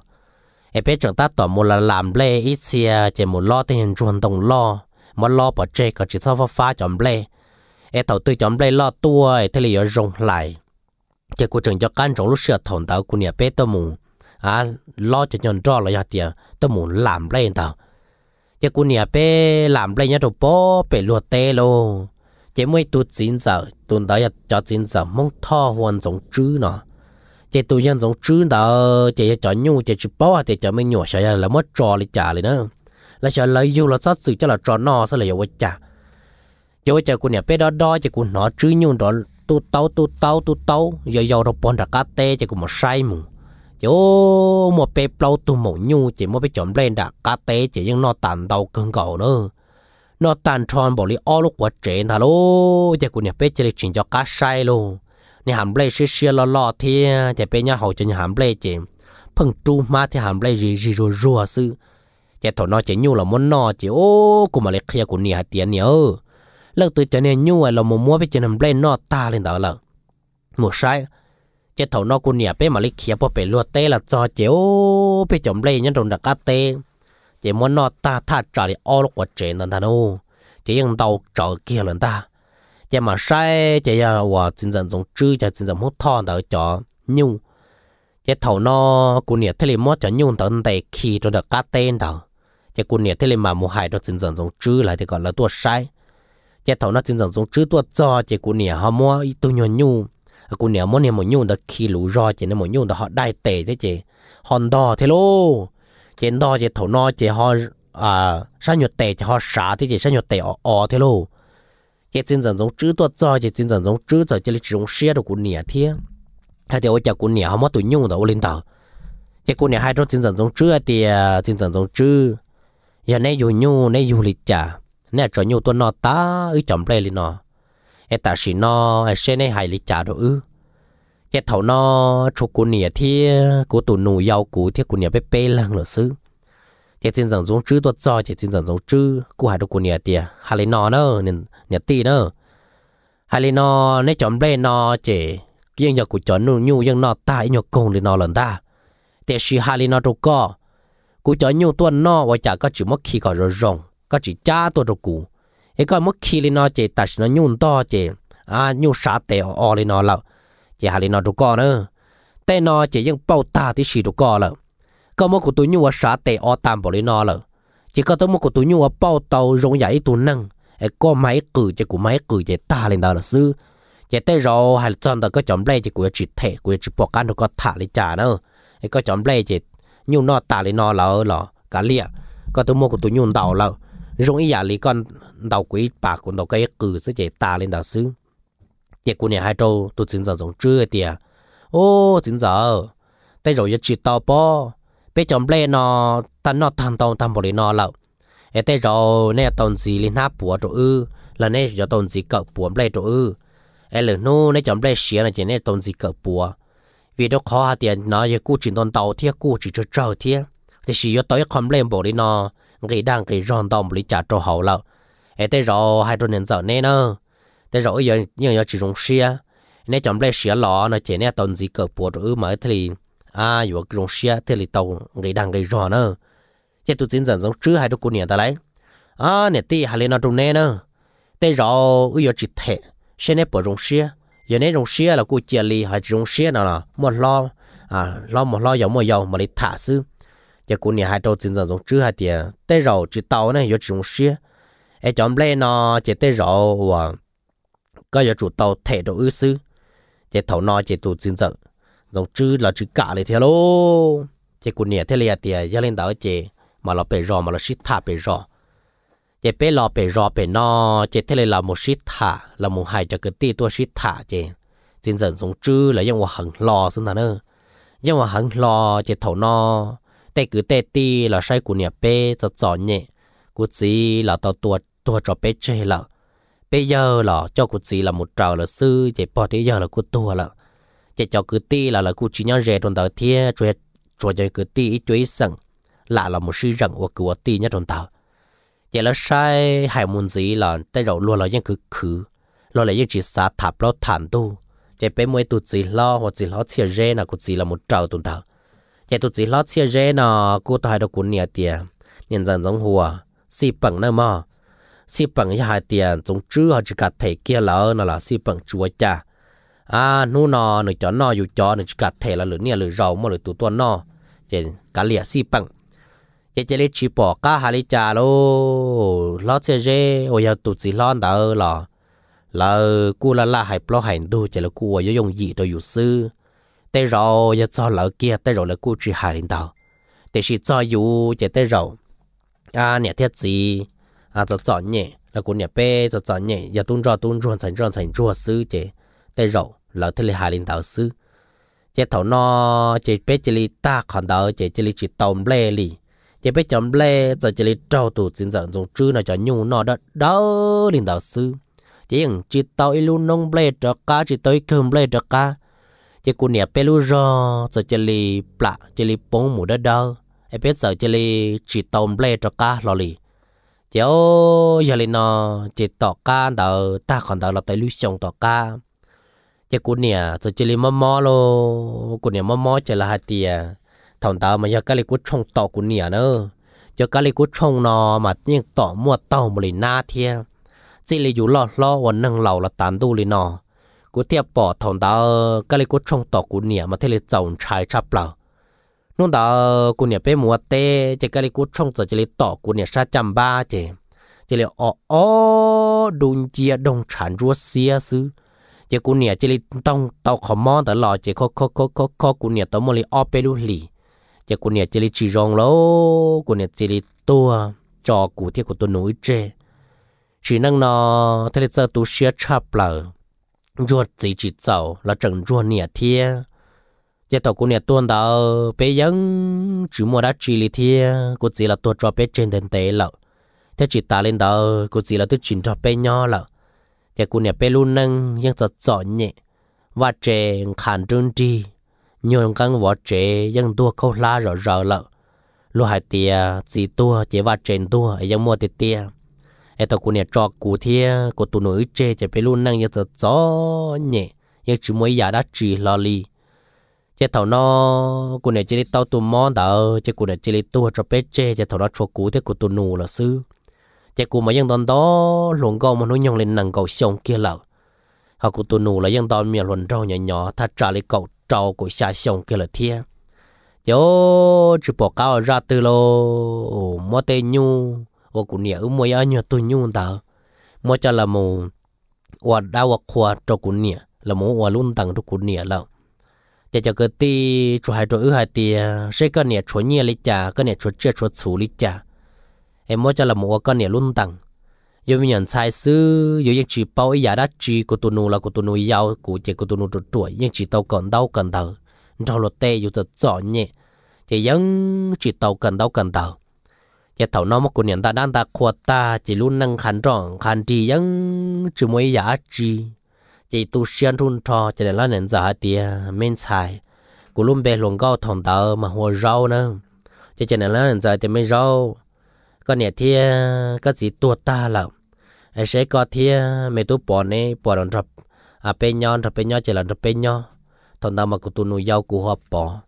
em biết chúng ta tọ một là làm ble ít xia chỉ một lo tiền truyền đồng lo mà lo bỏ chê có chỉ sao phá chọn ble em đầu tư chọn ble lo tua thế là giờ rong lại chỉ của trường cho căn trong lúc sợ thằng đó của nhà bé tôi mù, à lo cho nhận rõ là giờ tiền tôi muốn làm ble đó chỉ của nhà bé làm ble nhà đồ bó bé luộc tê luôn chỉ mới tu chín giờ tu đó là cho chín giờ mong thọ hoàn trong chữ nọ, chỉ tu dân trong chữ đó chỉ cho nhu chỉ chỉ bao chỉ cho mấy nhỏ sợ là mất trò lại trả lại nữa là sợ lấy yêu là sát sự cho là trò nọ sao lại yêu trả yêu trả của nhà bé đó đó chỉ của nó chữ nhu đó tu tàu tu tàu tu tàu giờ giờ nó bòn ra cá tê chỉ của một sai mù chỉ ô một bé bao tu mù nhu chỉ một bé chọn lên đã cá tê chỉ những nó tàn đầu cứng cầu nữa nó tàn tròn bỏ đi ô lúc quá trễ nà lô giờ cũng nhà bé chơi chuyện cho cá sai lô nhà hàm lê xí xí lo lo thì giờ bé nhà hậu cho nhà hàm lê chị phăng tru ma thì hàm lê gì gì rồi rùa sư giờ thọ nó chỉ nhu là muốn nó chỉ ô cũng mà lấy kia cũng nhà tiền nhiều lần từ cho nè nhu là một mua bé chơi hàm lê nó ta lên đó là một sai giờ thọ nó cũng nhà bé mà lấy kia bỏ bé lúa tê là cho chỉ ô bé chồng lê nhân trồng đặc cá tê chỉ muốn nó ta tha trả đi ô lúc của chị nên ta nô chỉ yên kia lần ta chỉ mà sai chỉ là và chính dân dùng chữ cho chính dân hút thon đỡ cho nhung chỉ thầu nó cô nhiệt thế là mất cho nhung tận tay khi cho được tên đó chỉ cô nhiệt thế mà mua hai cho chính dân dùng chữ lại thì gọi là sai chỉ thầu nó chính dân dùng chữ tua cho chỉ cô nhiệt họ mua tôi nhung nhung cô nhiệt muốn niệm một nhung được khi lũ rồi chỉ nên một nhung họ đại tệ thế chị hòn đỏ thế chị no chị thổ no chị ho à sang nhật tệ chị ho xả thì chị sang nhật tệ ở ở thế luôn chị chính dân giống chữ tuột cho chị chính dân giống chữ cho chị lịch giống xe đồ của nhà thế hay thì ôi chả của nhà không mất tuổi nhung đâu lên đầu chị của nhà hai trong chính dân giống chữ thì chính dân giống chữ giờ này dù nhu này dù lịch chả này cho nhu tuần nó ta ở trong đây lên nó ấy ta xí nó ấy xe này hai lịch chả đâu ư cái thầu nó chỗ của nè thì của tụ nụ giàu của thì của nè bé bé lăng là sư chỉ xin rằng giống chỉ xin rằng giống chữ của hai đứa của nè thì hai lấy nó nữa nên nè tì nữa hai lấy nó chọn bên nó chỉ riêng giờ của chọn nụ nhu riêng nó ta nhọ cùng thì nó lần ta để xí hai lấy nó đâu có chọn nhu tuần nó và chả có chữ mất khi có rồi rồng có chữ cha tuột đâu cũ ấy có mất khi lấy nó chỉ ta nó nhung to chỉ à nhung sá tệ ở ở lấy nó lâu chỉ hà lý nó đủ co nữa tê nó chỉ những bao ta thì xì đủ co lợ có một cụ tụi nhu xã tê o tam bỏ lý nó lợ chỉ có tới một cụ tụi nhu bao tàu rong giải tụ năng ấy có máy cử chỉ của máy cử chỉ ta lên đó là sư chỉ tê rồi hà lý chân đó có chọn lấy chỉ của chỉ thể của chỉ bỏ can được có thả lý trả nữa ấy có chọn lấy chỉ nhu nó ta lý nó lợ lợ cả liệt có tôi mua của tôi nhuộm đầu là rong ý giả lý con đầu quý bà của đầu cái cử sẽ chỉ ta lên đó xứ địa cô này hai trâu tôi chính giờ giống chưa tiệt ô chính giờ tay rồi chỉ tao bỏ bây giờ bây nó ta nó thằng tao thằng bỏ đi nó lậu ở tay rồi nè tồn gì lên nắp bùa chỗ ư là nè giờ tồn gì cậu bùa bây chỗ ư ở lửa nô nè chồng bây xía là chỉ nè tồn gì cậu bùa vì đó khó hạt tiền nó giờ cú chỉ tồn tàu thiệt cú chỉ cho trâu thiệt thì chỉ giờ tới không lên bỏ đi nó người đang cái ròn tàu bỏ đi trả cho hậu lậu ở tay rồi hai đôi nền giờ nè nó แต่ rồi giờ nhưng à, à, à, giờ chỉ dùng xe nè chọn lấy xe lọ nó chỉ nè tồn gì cỡ bộ rồi mà thì à dùng xe thì là tàu người đang người rõ nữa chứ tôi chính dần giống chứ hai đứa cô nhà ta lấy à nè tí hai lên nó trong nè nữa thế rồi giờ chỉ thế xe nè bộ dùng xe giờ nè dùng xe là cô chia lì hay dùng xe nào là một lo à lo một lo dầu một dầu mà đi thả xứ giờ cô nhà hai đứa chính dần giống chứ hai tiền thế rồi chỉ tàu này giờ chỉ dùng xe ai chọn lấy nó chỉ thế rồi có giờ chủ tàu thể đồ ư sư chế thầu nó chế tụ chính giận dòng chữ là chữ cả này theo lô chế cụ nè thế liền à tiền gia lên đảo chế mà là bể rò mà là shit thả bể rò chế bể lò bể rò bể no chế thế là một shit thả là một hai cho cái tì tua shit thả chế chính giận giống chữ là dân hòa hằng lò xin thằng nữa dân hòa hằng lò chế thầu nó tay cứ tay tì là sai cụ nè bể cho chọn nhẹ cụ chỉ là tàu tua tua cho bể chơi là bây giờ là cho cụ sĩ là một trò là sư chạy bỏ thế giờ là cụ tua là chạy cho cứ ti là là cụ chỉ nhau rẻ tròn tàu thiê rồi cho cho cứ ti ít chuối sừng là là một sư rằng của cụ ti nhất tròn tàu chỉ là sai hai môn gì là tay rậu luôn là những cứ khứ lo là những chỉ sa thạp lo thản tu chạy bé mỗi tụt gì lo hoặc gì lo chia rẻ là cụ chỉ là một trò tròn tàu chạy tụt gì lo chia rẻ là cụ tài đâu cụ nia tiền nhân dân giống hùa si bằng nơ mò si bằng hai tiền chúng chưa chỉ cả thể kia là nó là si bằng chúa cha à nu nó nó cho nó dù cho nó chỉ cả thể là lửa nia lửa rầu mà lửa tụ tuôn nó chỉ cả lìa si bằng chỉ chỉ lấy chỉ bỏ cả hai lấy cha lô lo chơi chơi ôi giờ tụ chỉ lo đỡ là là cô là là hay lo hay đồ chỉ là cô ở dùng gì đồ dụ sư tê rồi giờ cho lỡ kia tê rồi là cô chỉ hai đến đầu tê chỉ cho dù chỉ tê rồi à nè thiết gì à cho chọn nhẹ là cũng nhà bé cho chọn nhẹ giờ tuôn ra tuôn ruộng thành ruộng thành ruộng sư chị tây rậu là thế là hà linh đạo sư chị thầu nó chị bé chị li ta còn đỡ chị chị li chỉ tôm lê li chị bé chấm lê giờ chị li trâu tụ chính dẫn dùng chữ là cho nhung nó đó linh đạo sư chị những chị tàu ilu nông lê cho cá chị tới cơm lê cho cá chị cũng nhà bé lu rò giờ chị li plạ chị li bông mù đó đó em biết giờ chỉ li chỉ tôm lê cho cá lo li จ้าอย่าเลยนาเจตต่อการเดาตาขอนเดาเราไปลุชงต่อการจ้ากูเนี่ยจะเจริญมอมอโลกูเนี่ยมอมอเจะลญหัตเตียถอนเดามันยากเลยกูชงต่อกูเนี่ยเนอะจะกาเลยกูชงนอมาเนี่ยต่อมัวเต่ามาเลยหน้าเทียจิเลยอยู่ล่อล่อวันนั่งเหล่าละตันดูเลยนอกูเทียบปอดถอนเดากาเลยกูชงต่อกูเนี่ยมาเทเลยเจ้าชายชับเปล่านู่นต่อกกูเนี่ยเป้หมวเตะจะกะลิกูช่องเสจะลิต่อกูเนี่ยชาจำบ้าเจจะเลยอ๋ออดุนเจียดงฉันรัวเสียซื้อจะกูเนี่ยจะลิต้องตตาขมอนตลอดจขะโคโคโคโคโคกูเนี่ยต้องมลิออเปรุลีจะกูเนี่ยจะลิจีรองโลกูเนี่ยจะลิตัวจอกูเที่ยกูตัวหนุ่ยเจชีนังนอเทเลเจอตัวเสียชาเปล่าจวดจีจีเจ้าแล้วจังจวดเนี่ยเทีย giờ tàu cũng nè tuôn tàu bé giống chỉ mua đã chỉ lì thia cô chỉ là tuột cho bé trên đền tế lợ thế chỉ ta lên tàu cô chỉ là tôi chỉnh cho bé nhỏ lợ giờ cô nè bé luôn nâng nhưng sợ sợ nhẹ và trẻ khản trơn đi, nhiều căng vỏ trẻ nhưng tua câu la rõ rõ lợ lúc hai tia chỉ tua chỉ và trên tua ấy mua tia tia ấy tàu cô nè cho cụ thia cô tụ nổi trẻ chỉ bé luôn nâng nhưng sợ sợ nhẹ nhưng chữ mua giả đã chỉ lò chế thầu nó cụ này chỉ tao tụ món đó chế cụ này chỉ tụ cho bé chế chế thầu nó cho cụ thế cụ tụ nụ là sư chế cụ mà dân đón đó luồng gò mà nó nhong lên nằng cầu sông kia là họ cụ tụ nụ là dân đón miệng luồng rau nhỏ nhỏ thà trả lấy cầu trâu của xa sông kia là thiên yo chỉ bỏ cao ra từ lô mua tê nhu ô cụ này ở mua ăn nhiều tụ nhu đó mua cho là mù và đau và khoa cho cụ này là mù và luôn tặng cho cụ này là giờ dạ, cho dạ, cái ti chủ hai chỗ hai ti à, sẽ cái này chỗ nhẹ lý chả cái này chỗ chưa chỗ chủ lý chả em mới cho là một cái này luôn tăng giờ mình nhận sai sư giờ những chỉ bao ý giả đã chỉ của tu nô là của tu nô giàu của chỉ của tu nô tuổi tuổi nhưng chỉ tàu cần đau cần thở trong lột tê dù cho chọn nhẹ chỉ vẫn chỉ tàu cần đau cần thở chỉ tàu nó dạ, một của nền ta đang ta khoa ta chỉ luôn nâng khăn tròn khăn chỉ vẫn chỉ mỗi giả chỉ chỉ tu xuyên run trò chỉ để lo nền giả thì men xài cú luôn bề luồng gạo thòng tờ mà hồ rau nữa chỉ chỉ để lo nền giả thì men rau có nè thì có gì tuột ta là ai sẽ có thì mẹ tu bỏ nè bỏ đồng rập à bên nhau rập bên nhau chỉ là rập bên nhau thòng tờ mà cú tu nuôi dâu cú họp bỏ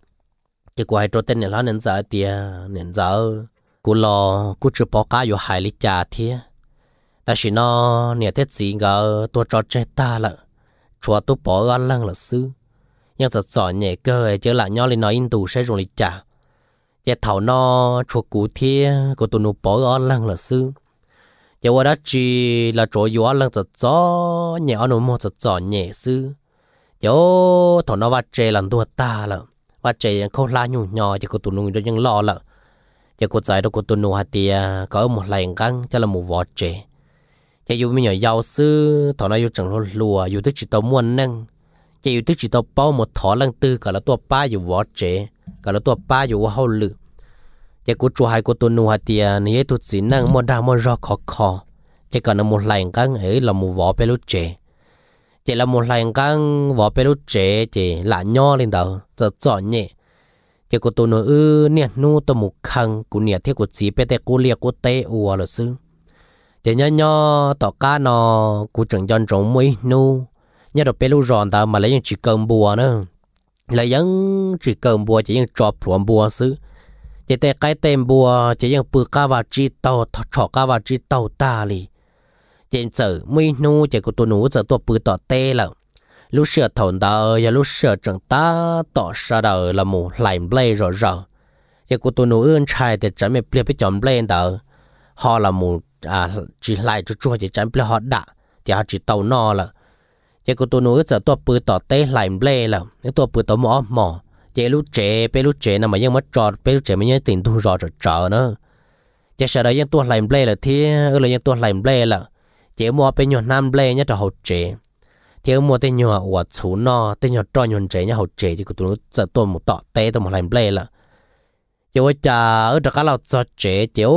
chỉ cú hai trâu tên nè lo nền giả thì nền giả cú lo cú chưa bỏ cá vô hại lý trà thì ta chỉ nó nè thiết gì ngờ tôi cho chết ta là chúa tôi bỏ ra lăng là sư nhưng thật sợ nhẹ cơ ấy chứ lại nhau lên nói in tù sẽ dùng lịch trả giờ thảo no chúa cụ thia của tôi nó bỏ ra lăng là sư giờ qua đó chỉ là chỗ yếu lăng thật rõ nhẹ nó mua thật rõ nhẹ sư giờ thảo nó vắt chè làm đua ta là vắt chè không la nhủ nhỏ chứ của tụi nó nhưng lo là giờ cuộc giải đó của tôi nó hạt tiề à, có một lành căng cho là một vỏ chè chỉ dù mình nhỏ giàu sư thọ nó dù chẳng lo lùa dù tức chỉ tao muốn nâng, chỉ dù tức chỉ tao bao một thọ lăng tư cả là tua ba dù võ trẻ cả là tua ba dù hậu lự chỉ của chùa hai của tôi nuôi tiền này tôi chỉ nâng mua đa mua rau khó khó chỉ cần là một lành căng ấy là một võ bé lúc trẻ chỉ là một lành căng võ bé lúc trẻ chỉ là nho lên đầu giờ chọn nhẹ chỉ của tu nuôi ư nè nu tôi một khăn của nè thiết của chỉ bé tê cô liệt của tê uo là sư thì nhớ nhớ tỏ cá nó cũng chẳng dân trống mới nu nhớ được bé lu ròn ta mà lấy những chỉ cơm bùa nữa lấy những chỉ cơm bùa chỉ những chọp ruộng bùa xứ chỉ tê cái tem bùa chỉ những bự cá và chỉ tàu thọ cá và chỉ tàu ta li chỉ sợ mới nu chỉ của tôi nu sợ tôi bự tỏ tê là lúc sửa thổn ta ơi lúc sửa chẳng ta tỏ ra đời là mù lạnh blay rồi rồi chỉ của tôi nu ơn trai để chẳng mệt biết biết chọn blay ta họ là mù à chỉ lại cho chua chỉ chán ple họ đã thì họ chỉ tàu no là chỉ có tôi nói giờ tôi bự tỏ tê lại ple là nếu tôi bự tỏ mỏ mỏ chỉ lúc trẻ bé lúc trẻ nào mà nhưng mà trò bé lúc trẻ mà nhớ tình thu rõ trở trở nữa chỉ sợ đấy những tôi lại ple là thì ở là nhưng tôi lại ple là chỉ mua bên nhỏ nam ple nhá cho hậu trẻ thì ở mua tên nhỏ của chú no tên nhỏ trò nhỏ trẻ nhá hậu trẻ thì có tôi nói giờ tôi một tọt tê tôi một lại ple là จ้าจ้าเออเด็กเราจะเจ๋อเจ้า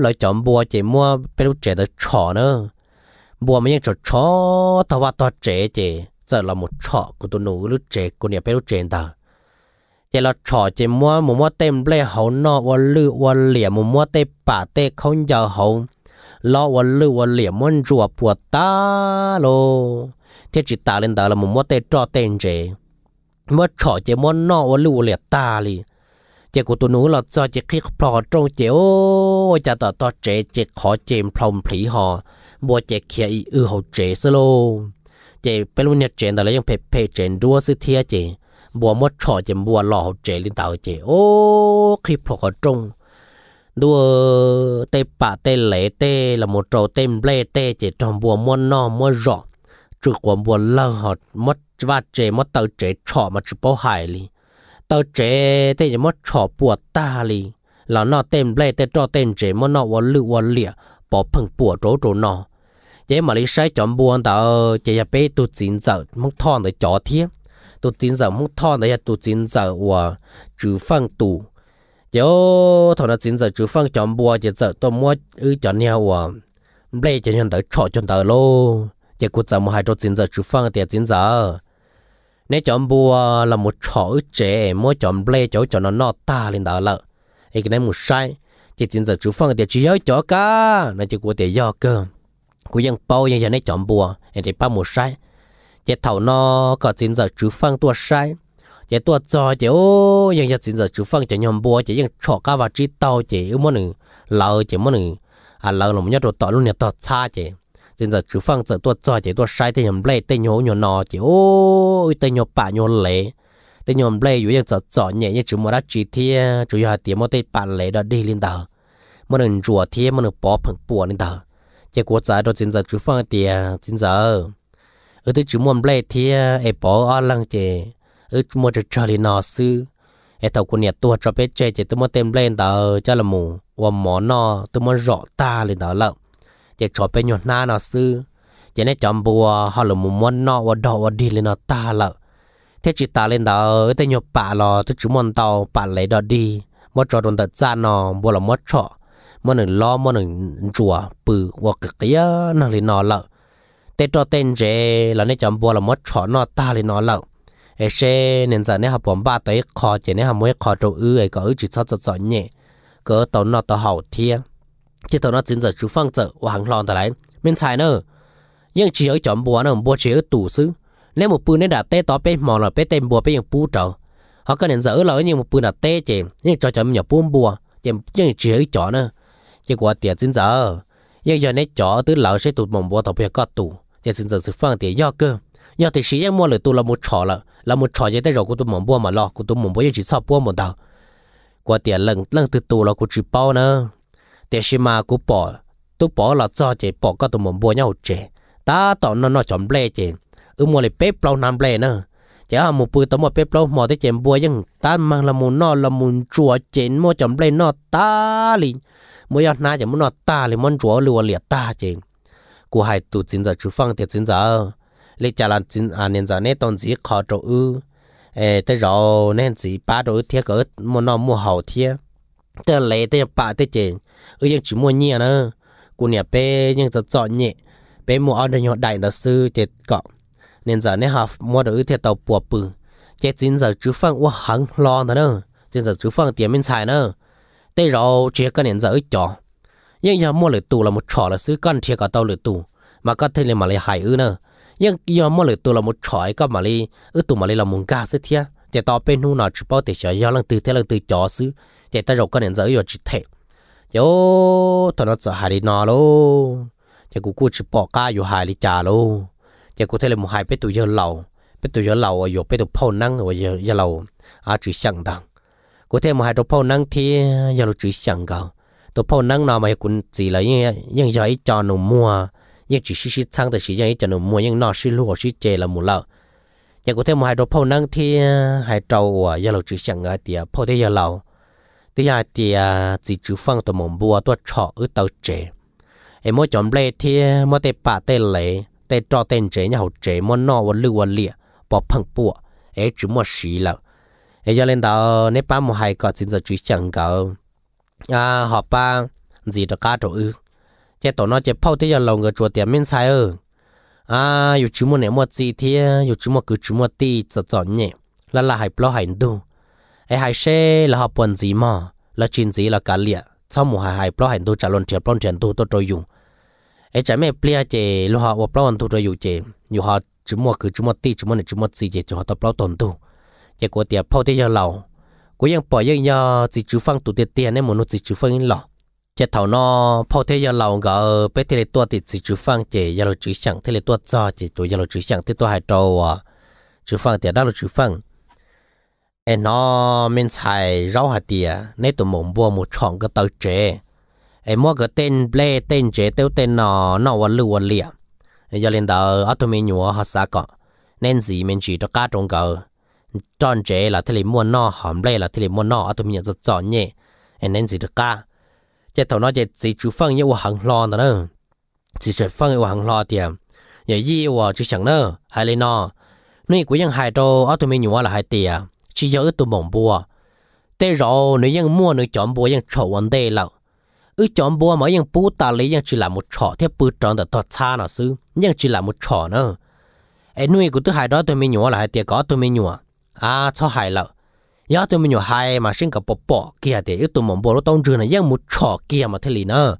เราจอมบัวเจ๋มัวเป็นลูกเจ๋อเด็กชอเนอะบัวไม่ยังจะชอแต่ว่าตัวเจ๋อเจ๋อจะเราหมดชอกูตัวหนูลูกเจ๋อกูเนี่ยเป็นลูกเจ๋อตาเจ้าชอเจ๋มัวมัวเต็มเล่หัวนอวันลื้อวันเหลี่ยมมัวเต็มป่าเต็มเขายาวหัวล้อวันลื้อวันเหลี่ยมมันจวบปวดตาโลเที่จิตตาเล่นตาละมัวเต็มจอเต็มเจ๋อมัวชอเจ๋มัวนอวันลื้อวันเหลี่ยตาลี่จกุตุนูหลอดจอเจคิกพลอตรงเจโอจะต่อต่อเจเจขอเจมพรมผีหอบัวเจเขียอือหัวเจสโล เจเป็นวันเนี่เจนแต่ละยังเพเพเจนด้วยสิเทียเจบัวมดชอเจมบัวหล่อเจลินเต่าเจโอคิกพลอตรงด้วยเตปะเตเลเตละมโมโตเตมเบเตเจจอมบัวมดนอมดจอจุกวมบัวหล่าหอดมดว่าเจมดเต่าเจชอมาจุโปหายลี tao chế thế giờ mất chọ bùa ta li là nó tem lệ thế cho tem chế mà nó vô lự vô lìa bỏ phẳng bùa rổ rổ nó chế mà lấy sai chọn buồn tao chế giờ bé tụt chín giờ muốn thon để chọ thiếp tụt chín giờ muốn thon để tụt chín giờ và trừ phân tu. chế thằng nó chín giờ trừ phân chọn bùa chế giờ tôi mua ở chọn nhau và lệ chế nhân tới chọ chọn tao luôn. chế cút giờ mua hai trò chín giờ trừ phân để chín giờ nếu chọn bùa là một chỗ trẻ mua chọn ble chỗ cho nó nọ ta lên đó lợ ấy cái này một sai chỉ chính giờ chú phong thì chỉ nhớ chỗ cả nó chỉ có thể do cơ của dân bao giờ giờ này chọn bùa thì để ba một sai chỉ thầu nó có chính giờ chú phong tua sai chỉ tua cho chỉ ô dân giờ chính giờ chú phong chỉ nhầm bùa chỉ dân chỗ cả và chỉ tàu chỉ muốn nữa lợ chỉ muốn nữa à lợ là một nhớ rồi tỏ luôn nhà tỏ xa chỉ chú tôi tôi thì nọ ôi lệ 现在只放着多做些多晒点人累，点牛牛脑就哦，点牛把牛累，点牛累有人做做 nhẹ như chỉ mua đã chỉ thiên, chủ yếu tiền mua tây bà lấy đó đi lên đầu, mua được rùa thiên, mua được bỏ phẳng bùa lên đầu, chỉ quốc gia đó hiện giờ chỉ 放 tiền, hiện giờ ở đây chỉ mua lấy thiên, ai bỏ ở lăng chỉ, ở mua được chơi lên nó sư, ai thầu con nhà tua cho bé chơi chỉ tôi mua tem lên đầu, cho là mù, và mỏ nọ tôi mua rõ ta lên đầu lắm. จะชอบไปหยดหน้าเนาะซื้อจะเนี่ยจอมบัวฮัลโหลมุมวันนอวัดดอวัดดีเลยเนาะตาละเที่ยจิตตาเล่นเดาแต่หยดป่าหรอตัวจุมอนเตาป่าไหลดอดีมดจอดนตัดจานนอบัวละมดเฉาะมันหนึ่งล้อมันหนึ่งจัวปือวัวกะเกียนั่นเลยนอละเตจอเต้นเจแล้วเนี่ยจอมบัวละมดเฉาะนอตาเลยนอละเอเชเนี่ยจะเนี่ยฮะผมบ้าตัวคอเจเนี่ยฮะมวยคอตัวอื้อไอ้ก็อื้อจิตซอดซอดเนี่ยก็ตัวนอตัวเห่าเทีย chỉ tao nó chính giờ chú phong trợ và hàng lon tại lại mình xài nữa nhưng chỉ ở chọn bùa nó bùa chỉ ở tủ xứ nếu một bữa nên đặt tê tó bé mò là bé tên bùa bé những bù trọ họ cần nên giờ lỡ nhưng một bữa đặt tê chỉ nhưng cho chọn nhỏ buôn bùa chỉ nhưng chỉ ở chọn nữa chỉ qua tiền chính giờ nhưng giờ nên chọn tứ lão sẽ tụt mỏng bùa tao phải có tủ chỉ chính giờ sự phong tiền do cơ do thì sĩ mua lời tụ là một trò là là một trò gì đây rồi của tụ mỏng bùa mà lo của tụi mỏng bùa chỉ sao bùa một đầu qua tiền lần lần từ tụ là của chỉ bao nữa แต่ชิมากูปอตุปอละจ้าเจปอก็ตุมบัวเนาเจตาตอนนนจอมเบลเจอือมัวเลยเป๊ปเปล่าน้ำเบลเนอะเจ้าหมูปืนตัวหมดเป๊ปเปล่าหมอที่เจมบัวยังตานมังละมุนนอละมุนจัวเจนมัวจอมเบลนอตาลิมัวยอดนาจะมุนนอตาลิมันจัวหรือว่าเหลียตาเจกูให้ตูจินจะจูฟังเตียจินจะเลยจารันจินอ่านเนียนจะเนตอนจีขอตัวอือเอแต่เราเน่นสีป้าตัวเทียก็มันนอมัวเห่าเทียแต่เลยแต่ป้าแต่เจน ư nhưng chỉ mua nhẹ nữa cô nhà bé nhưng giờ chọn nhẹ bé mua ở đây nhỏ đại là sư thiệt cọ nên giờ nên học mua được thiệt tàu bùa bự chết chín giờ chú phân quá hẳn lo nữa chín giờ chú phân tiền mình xài nữa tê rồi chỉ cái nên giờ ít chọn nhưng giờ mua lửa tù là một trò là sư con thiệt cả tàu lửa tù mà có thể là mà lấy hải ư nữa nhưng giờ mua lửa tù là một trò có mà lấy ư tù mà lấy là muốn ca sư thiệt chỉ tao bên nu nào chỉ bảo để cho giờ lần từ thế lần từ chó sư chỉ tao rồi cái nên giờ giờ chỉ thẹn yo thằng nó sợ hại đi nó lô chỉ cũng cua chỉ bỏ cá vô hại đi chả lô chỉ cũng thấy là một hai bé tụi giờ lao, bé tụi giờ lao ở bé tụi phao năng ở giờ giờ lao, à chỉ chẳng đằng cũng thấy một hai tụi phao năng thì giờ lầu chỉ chẳng cả tụi phao năng nào mà cũng chỉ là những những giờ ấy cho nó mua những chỉ xí xí sang thì chỉ những ấy cho nó mua những nọ xí lúa xí chè là một lợ chỉ cũng thấy một hai tụi phao năng thì hai trâu ở giờ lầu chỉ chẳng ở tiệp phao thế giờ lao tí giờ thì chỉ chú phong tụ mộng bùa tụ chó ở tàu trẻ em mỗi chọn lệ thì mỗi tệ bà tệ lệ tệ trọ tên trẻ nhà hậu trẻ mỗi nọ và lưu và lịa bỏ phẳng bùa ấy chú mỗi xí lợ ấy cho lên đó nếu ba một hai có chính giờ chú chẳng có à họ ba gì đó cá rồi chế tổ nó chế phao tí giờ lòng người chùa tiền miên sai ơ à dù chú mỗi này mỗi gì thì dù chú mỗi cứ chú mỗi tí chọn nhẹ là là hai bao hai đu ai hai xe là học buồn gì mà là chuyện gì là cả lịa sau mùa hai hai bao hành tu trả luôn tiền bao tiền tu tôi trôi dùng ai chả mẹ plia chế, lúc học bỏ bao hành tu trôi dùng chè nhiều họ chỉ mua cứ chỉ mua tí chỉ mua này chỉ mua gì chè cho họ tập bao tồn tu chè của tiền bao tiền giờ lâu của những bỏ những giờ chỉ chú phăng tụ tiền tiền nên muốn chỉ chú phăng lâu. chè thầu nó bao tiền giờ lâu gỡ bé tiền tua thì chỉ chú phăng chè giờ lo chú chẳng thế là tua cho chè tôi giờ lo chú chẳng thế tôi hai trâu à chú phăng tiền đó là chú phăng em nó mình xài rau hạt tía nên tụi mồm bùa một chọn cái tàu chế em mua cái tên ble tên chế tiêu tên nó nó vật lưu vật liền. giờ lên đó, ở tụi mình nhúa họ sao cả, nên gì mình chỉ cho cá trong cầu tròn chế là thế mua nó hòm ble là thế mua nó ở tụi mình rất chọn nhẹ em nên gì cho cá chế tàu nó chế chỉ chú phân như hàng lo nữa chỉ chú phân như hàng lo tiền giờ gì của chú chẳng nữa hay lên nó nuôi cũng những hai đồ ở tụi mình nhúa là hai tiền chỉ giờ tụ mộng bùa tê rồi nếu ยัง mua nếu chọn bùa ยัง trộn vấn đề là ư chọn bùa mà ยัง bù ta chỉ là một trò theo bự tròn đã to xa nó sư nhưng chỉ là một trò nữa ấy nuôi của tôi hai đó tôi mới nhổ là hai tiền có tôi mới nhổ à cho hai là giờ tôi mới nhổ hai mà sinh cả bọ bọ kia để ư tụ mộng bùa nó tông trường một trò kia mà thế lì nữa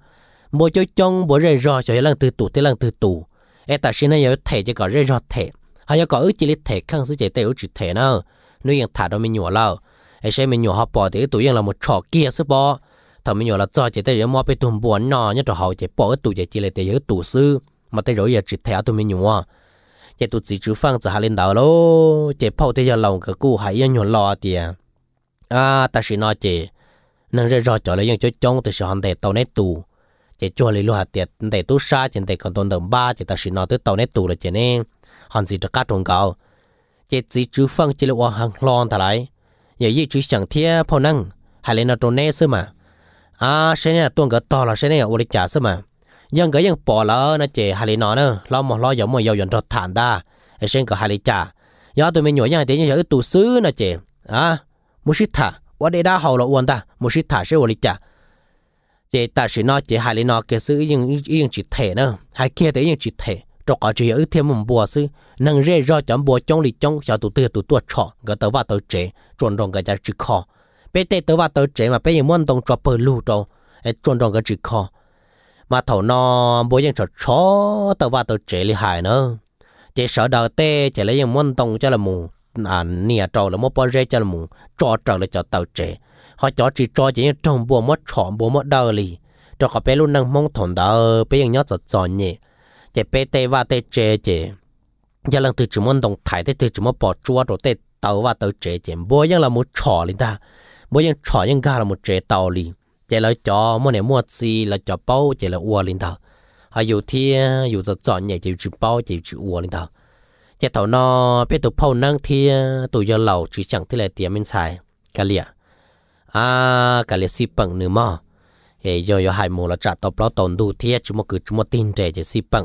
bùa cho chong bùa rơi rò cho lần từ tủ tới lần từ tủ ấy ta sinh này giờ thể chỉ có rơi rò thể hay có ư chỉ lấy thể khăng sư chỉ tay ư chỉ thể nữa nếu yên thả đâu mình nhỏ lâu ai sẽ mình nhỏ họ bỏ thì tụi yên là một trò kia sư bỏ thà mình nhỏ là cho chỉ tay mua bị tụm buồn nọ nhất trò hậu chỉ bỏ tụi chỉ là để tụ sư mà tay rồi giờ chỉ thả tụi mình nhỏ chỉ tụi chỉ chữ phăng chỉ hà lên đầu lô chỉ phao tay giờ lòng cái cụ hãy yên nhỏ lo thì à ta chỉ nói chỉ nên ra rồi cho lấy những chỗ trống từ sự để tàu nét tù chỉ cho lấy luôn hạt tiền để tu sa chỉ để còn tồn đồng ba chỉ ta chỉ nói tới tàu nét tù là chỉ nên hành gì cho cá trồng cao chế chỉ chú phân chỉ là hoa hàng lon thà lại giờ gì chú chẳng thiê phô năng hay là nó trốn nè xưa mà à xe này tuần cái to là xe này ở lịch trả xưa mà nhưng cái nhưng bỏ lỡ nó chế hay là nó nữa lo mà lo giống mà giàu dọn rất thản đa xe cái hay là trả giờ tụi mình nhồi nhau thế nhưng giờ tụ xứ nó chế à mua xịt thả ở đây đã hầu là uốn ta mua xịt thả sẽ ở lịch trả chế ta chỉ nó chế hay là nó cái sự những những chỉ thể nữa hay kia tới những chỉ thể cho cả chị ở thêm một bùa sư nàng rê do chấm bùa trong lì trong cho tụ tư tụ tuột trọ gỡ tớ vào tớ chế chuẩn đồng gỡ ra chữ khó bé tê tớ vào tớ chế mà bé những món đồng cho bờ lù trâu chuẩn đồng gỡ chữ khó mà thầu nó bố dân sợ chó tớ vào tớ chế lì hại nữa chỉ sợ đầu tê chỉ lấy những món đồng cho là mù à nè trâu là một bó rê cho là mù trò trâu là cho tớ chế họ cho chỉ cho chỉ trong bùa mất chọn bùa mất đờ lì cho cả bé luôn năng mong thổn đờ bây giờ nhớ sợ chọn nhẹ chế bê tê và tê chế chế giờ lần từ chỉ muốn đồng thái tê từ chỉ muốn bỏ chúa rồi tê tàu và tàu chế chế mỗi giờ là một chỏ lên ta mỗi giờ chỏ những ga là một chế tàu liền chế là cho mỗi ngày mua gì là cho bao chế là uo lên ta hay dù thì dù giờ chọn nhảy chế chỉ bao chế chỉ uo lên ta chế tàu nó biết tụ phao năng thì tụ giờ lầu chỉ chẳng thế là tiền mình xài cả liền à cả liền xì bằng nữa mà เออยอยหายมูละจัดตบเราตอนดูเทียชุมกือชุมตินเจจะสิปัง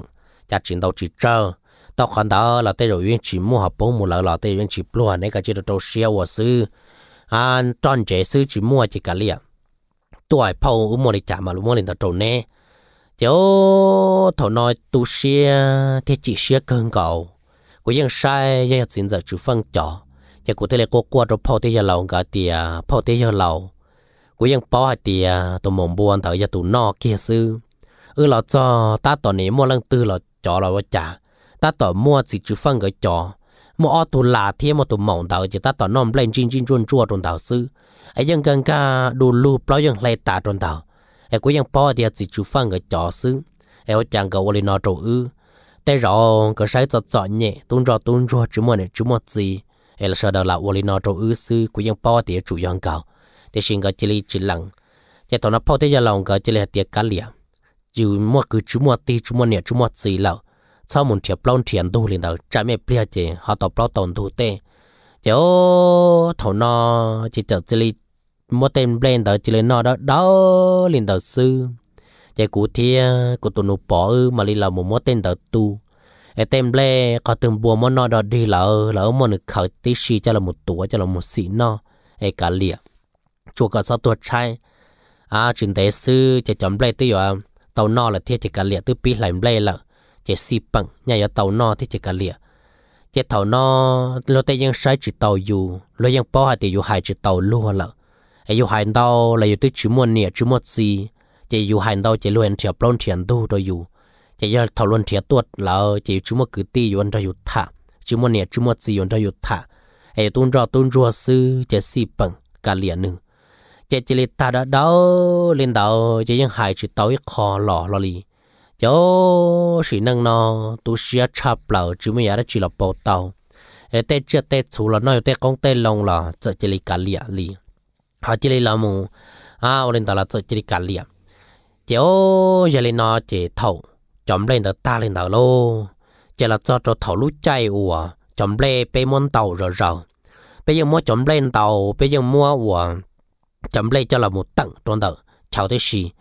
giá chín đầu chỉ trơ tao khoản đó là tây rồi chỉ mua học bố mua là tây yên chỉ plua cái chỉ đồ siêu của sư an tròn chế sư chỉ mua chỉ cả liền tuổi phâu mua đi trả mà mua lên tao trộn cháu thầu nói tu xe thế chỉ xe cơn cầu của dân sai dân xin giờ chữ phân chó giờ của thế là cô qua rồi phâu thế giờ lầu cả tiề phâu thế giờ lầu của bỏ hai tiề tụi mồm buồn thở giờ tụi nọ kia sư ư là cho ta tỏ nể mua lần tư là cho là vợ cha ta tỏ mua chỉ chữ phân cái cho mua ở tụ là thì mà tụ mỏng đầu chỉ ta tỏ nom lên chín chín chuồn chua trong đầu sư ấy dân gần cả đồ lu bao dân lấy ta trong đầu ấy cũng dân bỏ thì chỉ chữ phân cái cho sư ấy ở chàng cậu lên nó trâu ư tại rõ cái sai chọn chọn nhẹ tuôn rõ tuôn rõ chữ mòn chữ mòn gì ấy là sợ đầu là ở lên trâu ư sư cũng dân bỏ thì chủ dân cậu thì xin cái chỉ lý chỉ lặng chỉ tao nó bỏ thì giờ lòng cái chỉ là tiệt cá liệt dù mua cứ chú mua ti chú mua nè chú mua gì lão sau một chiếc plon thiền đu liền đầu trái mẹ bia chị họ tập plon tồn thu tê chứ thổ nó chỉ chở chỉ li mua tên blend đó chỉ lên nó đó đó liền đầu sư chỉ cụ thia cụ tụi nụ bỏ mà li là một mua tên đầu tu ở tên ble có từng bùa món nó đó đi là là mua được khởi tí xì cho là một tuổi cho là một xì nó ở cả lìa chùa cả sao tuổi trai à chuyện tế sư chỉ chọn ble tí rồi tàu no là thiệt chỉ cả lìa từ pi lại lê là chỉ xì bằng nhà ở tàu no thì chỉ cả lìa chỉ tàu no lo tây dân sai chỉ tàu dù lo dân bỏ hai thì dù hai là ai dù hai đâu là dù tới chỉ muốn nè chỉ muốn gì chỉ dù hai đâu chỉ luôn chỉ plon tiền đâu rồi dù chỉ giờ thảo luận thiệt tuột là chỉ chỉ muốn cứ ti anh ra dù thả chỉ muốn nè chỉ muốn gì anh ra dù thả ai tuôn ra tuôn ra sư chỉ xì bằng cả lìa nữa chế chỉ lì ta đã đâu lên đầu chế những hại chỉ tối khó lọ lọ lì chỗ chỉ năng nó tu sửa chập lầu chứ giờ đã chỉ là bộ tàu tê chưa tê chủ là nói tê công tê lòng là chỗ chỉ lì cả lìa lì họ chỉ lì là mù à lên đầu là chỗ chỉ lì cả lìa chỗ giờ lì nó chỉ thầu chấm lên đầu ta lên đầu lô chỉ là cho cho thầu lúc chạy ủa chấm lên bê môn tàu rồi rồi bây giờ mua chấm lên tàu bây giờ mua ủa chấm lấy cho là một tặng tròn tờ chào thế gì?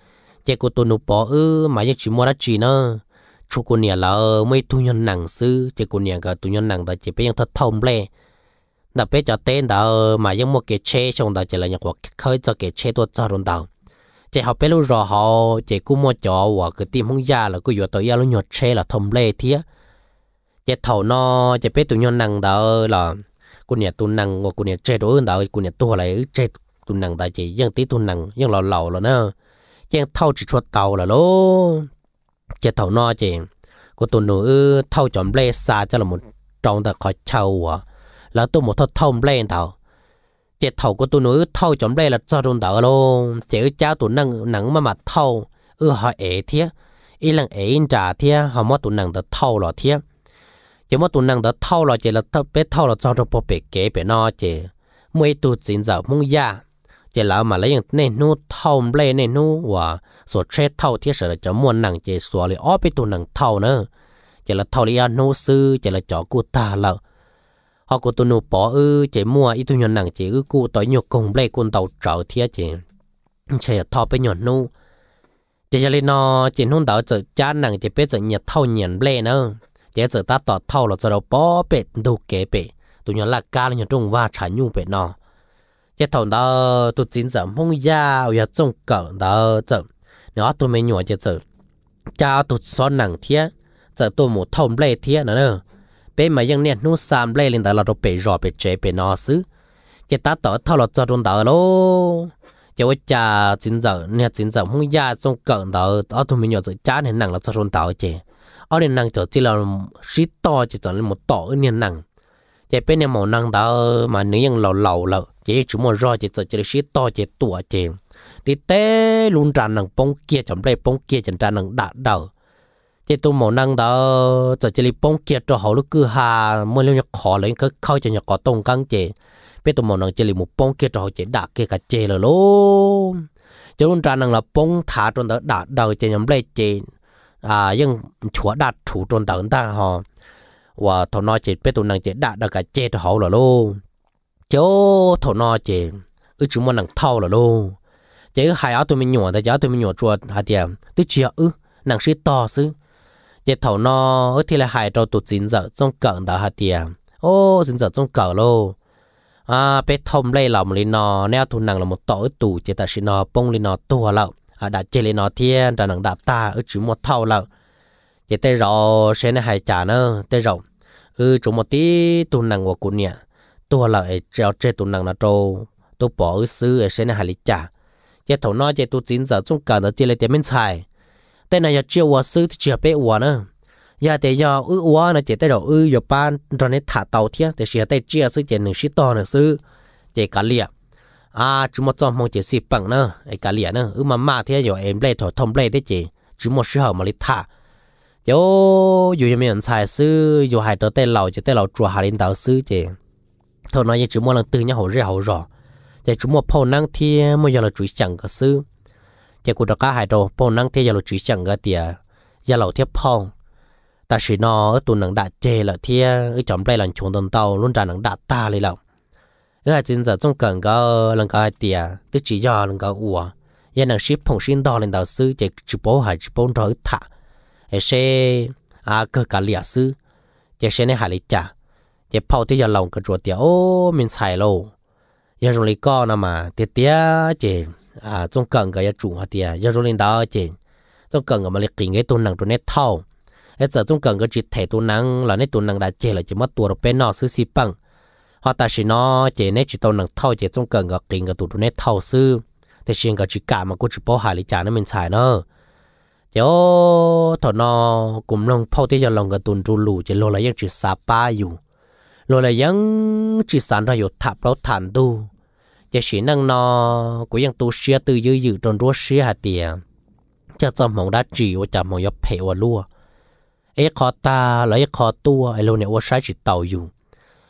chế cô tôi nộp bỏ ư mà những chỉ mua ra chỉ nữa chú cô nhà là ờ, mấy tu nhân nặng sư chế cô nhà cả tu nhân nặng đó chỉ biết những thật thông lệ đặc biệt cho tên đó ờ, mà những một cái xe xong đó chỉ là những cuộc khởi cho cái xe tôi cho luôn đầu chế học bây lâu rồi họ chế cũng mua cho và cái tim không già là cô vừa tới giờ luôn nhọt xe là thông lệ thế chế thầu nó chế biết tu nhân nặng đó ờ, là cô nhà tu nặng và cô nhà chế đối đó cô nhà tu lại chế tụ nặng đại chị dân tí tụ nặng dân lò lò là nè chàng thâu chỉ cho tàu là lô chết thâu no chị của tu nữ ư thâu chọn lê xa cho là một trong ta khỏi châu à là tụ một thâu thâu lê tàu chết thâu của tu nữ thâu chọn lê là cho tu tàu lô chị cha tu nặng nặng mà mà thâu ư họ ế thiệt ý lần ế trả thiệt họ mất tu nặng đã thâu là thiệt chỉ mất tu năng đã thâu là chỉ là thâu biết thâu là cho nó bộ bé kế bé no chị mỗi tu chính giờ mong ya เจลามาแล้วยังเนนูเท่าเบลเนนูว่าสดเทรดเท่าเทียสจะมวนหนังเจสัวเลยอ้อไปตัวหนังเท่าเนอะเจลาเท่าเลยนูซื้อเจลาจอกูตาละฮอกูตัวนูปอเออเจมัวอีตัวหยนหนังเจอือกูต่อยหยกคงเบลกุนเต่าเจ้าเทียเจเฉยทอไปหยนนูเจจะเลยนอเจนุ่นเต่าจะจ้าหนังเจเป็ดจะเหยียเท่าเหยียนเบลเนอะเจจะตาต่อเท่าเราจะเราปอเป็ดดูเก๋เป็ดตัวหยนหลักการหยนตรงว่าฉันยูเป็ดนอ一头到都真正梦呀，要中梗到走，然后都没鸟就走，家都说两天，这都没痛累天了呢。bé mà dân nè nô sam lê lên đó là đồ bể rò bể chế bể nó xứ chỉ ta tớ thao là cho đồn đó lô chỉ có cha chính giờ nè chính giờ không ya trong cận đó ở thùng mình nhỏ rồi cha nè nặng là cho đồn đó chứ ở nè nặng chỉ là sĩ to chỉ là một tổ nè nặng chế bên này mỏ năng đã mà nữ nhân lẩu lẩu lẩu chỉ chúng mà rồi chế sợ chế sĩ to chế tuổi chế đi té luôn tràn năng bông kia chẳng đây bông kia chẳng tràn năng đã đầu chế tôi mỏ năng đã sợ chế bông kia cho họ lúc cứ hà mới lúc nhập khó lên cứ khâu cho nhập khó tông căng chế biết tôi mỏ năng chỉ chế một bông kia cho họ chế đã kia cả chế là luôn chế luôn tràn năng là bông thả trong đó đã đầu chế nhầm đây chế à nhưng chúa đạt chủ trong đó ta họ và thọ nói chỉ biết tụi năng chỉ đã đã cả chết hậu là lô chỗ thọ nói chỉ ư chúng mình năng thâu là lô chỉ hai áo tôi mình nhổ tại giáo tôi mình nhổ chuột hạt tiền tôi chia ư nàng sĩ to sư, chỉ thọ nó ư thì là hai trâu tụt dính giờ trong cận đã hạt tiền ô dính giờ trong cờ lô à bé thông lấy lòng lên nó nếu thụ năng là một tổ tù chỉ ta sĩ nó bông lên nó tua lậu à đã chơi lên nó thiên đã năng đã ta ư chúng một thâu lậu chỉ tê rộ sẽ này hai trả nữa tê rộng ừ chúng một tí tụ năng của cô nè tôi là ở treo trên tụ năng là trâu tôi bỏ ở xứ ở xe này hà lịch chả giờ thầu nói giờ tôi chín giờ chúng cả nó chỉ lấy tiền bên xài thế này giờ chưa qua xứ thì chưa biết qua nữa giờ thì giờ ư qua nó chỉ tới đầu ư giờ ban rồi nên thả tàu thế thì sẽ tới chia xứ chỉ nửa xí to nửa xứ chỉ cả liệt à chúng một trong mong chỉ xí bằng nữa cái cả liệt nữa ư mà mà thế giờ em lấy thổi thông lấy thế chỉ chúng một sự hợp mà lịch thả yo dù như mình xài sư dù hai tờ tên lầu chứ tên lầu chùa hai linh đạo sư chứ thôi nói như chú mua lần từ nhau hậu rẻ hậu rõ chứ chú mua phô năng thì mua giờ là chú chẳng cái sư chứ cụ đó cả hai đồ phô năng thì giờ là chú chẳng cái tiệt giờ lầu thiếp phong ta chỉ nó ở tụ năng đã chê là thì ở chọn play lần chuồng đồng tàu luôn trả năng đã ta lấy lầu ở hai chính giờ trong cần có lần có hai tiệt tức chỉ giờ lần có ủa giờ năng ship phong xin đo lên đạo sư chứ chú bố hai chú bố rồi thả sẽ à cơ cả liệt sư giờ sẽ này hại lý chả giờ phao thì giờ lòng cái chuột tiệt ô mình xài lâu giờ rồi lý co nè mà tiệt tiệt chị à trong cần cái giờ chủ hả tiệt giờ rồi lên đó chị trong cần cái mà liệt kinh cái tuần năng tuần này thâu cái giờ trong cần cái chỉ thể tuần năng là này năng đã chị là chỉ mất tuổi rồi nó xí bằng họ ta chỉ nó chị này chỉ năng thâu chị trong cần cái kinh cái tuần này thâu sư thì cái chỉ cả mà cô chỉ bảo hại lý mình xài nữa เจ้าถนอ กลุ่มลงพ่อที่จะลงกระตุนรูลูจะโลละยังจิสาป้าอยู่โลละยังจิสารประโยชน์ถับเราฐานดู จะฉีนังนอกูยังตูเชียตือยืดจนรัวเชียหาเตีย จะจำมองด้จีว่าจำมองยับเพวลัวไอ้คอตาหลือไอ้คอตัวไอ้โลเนี่ยว่าใช้จิตเต่าอยู่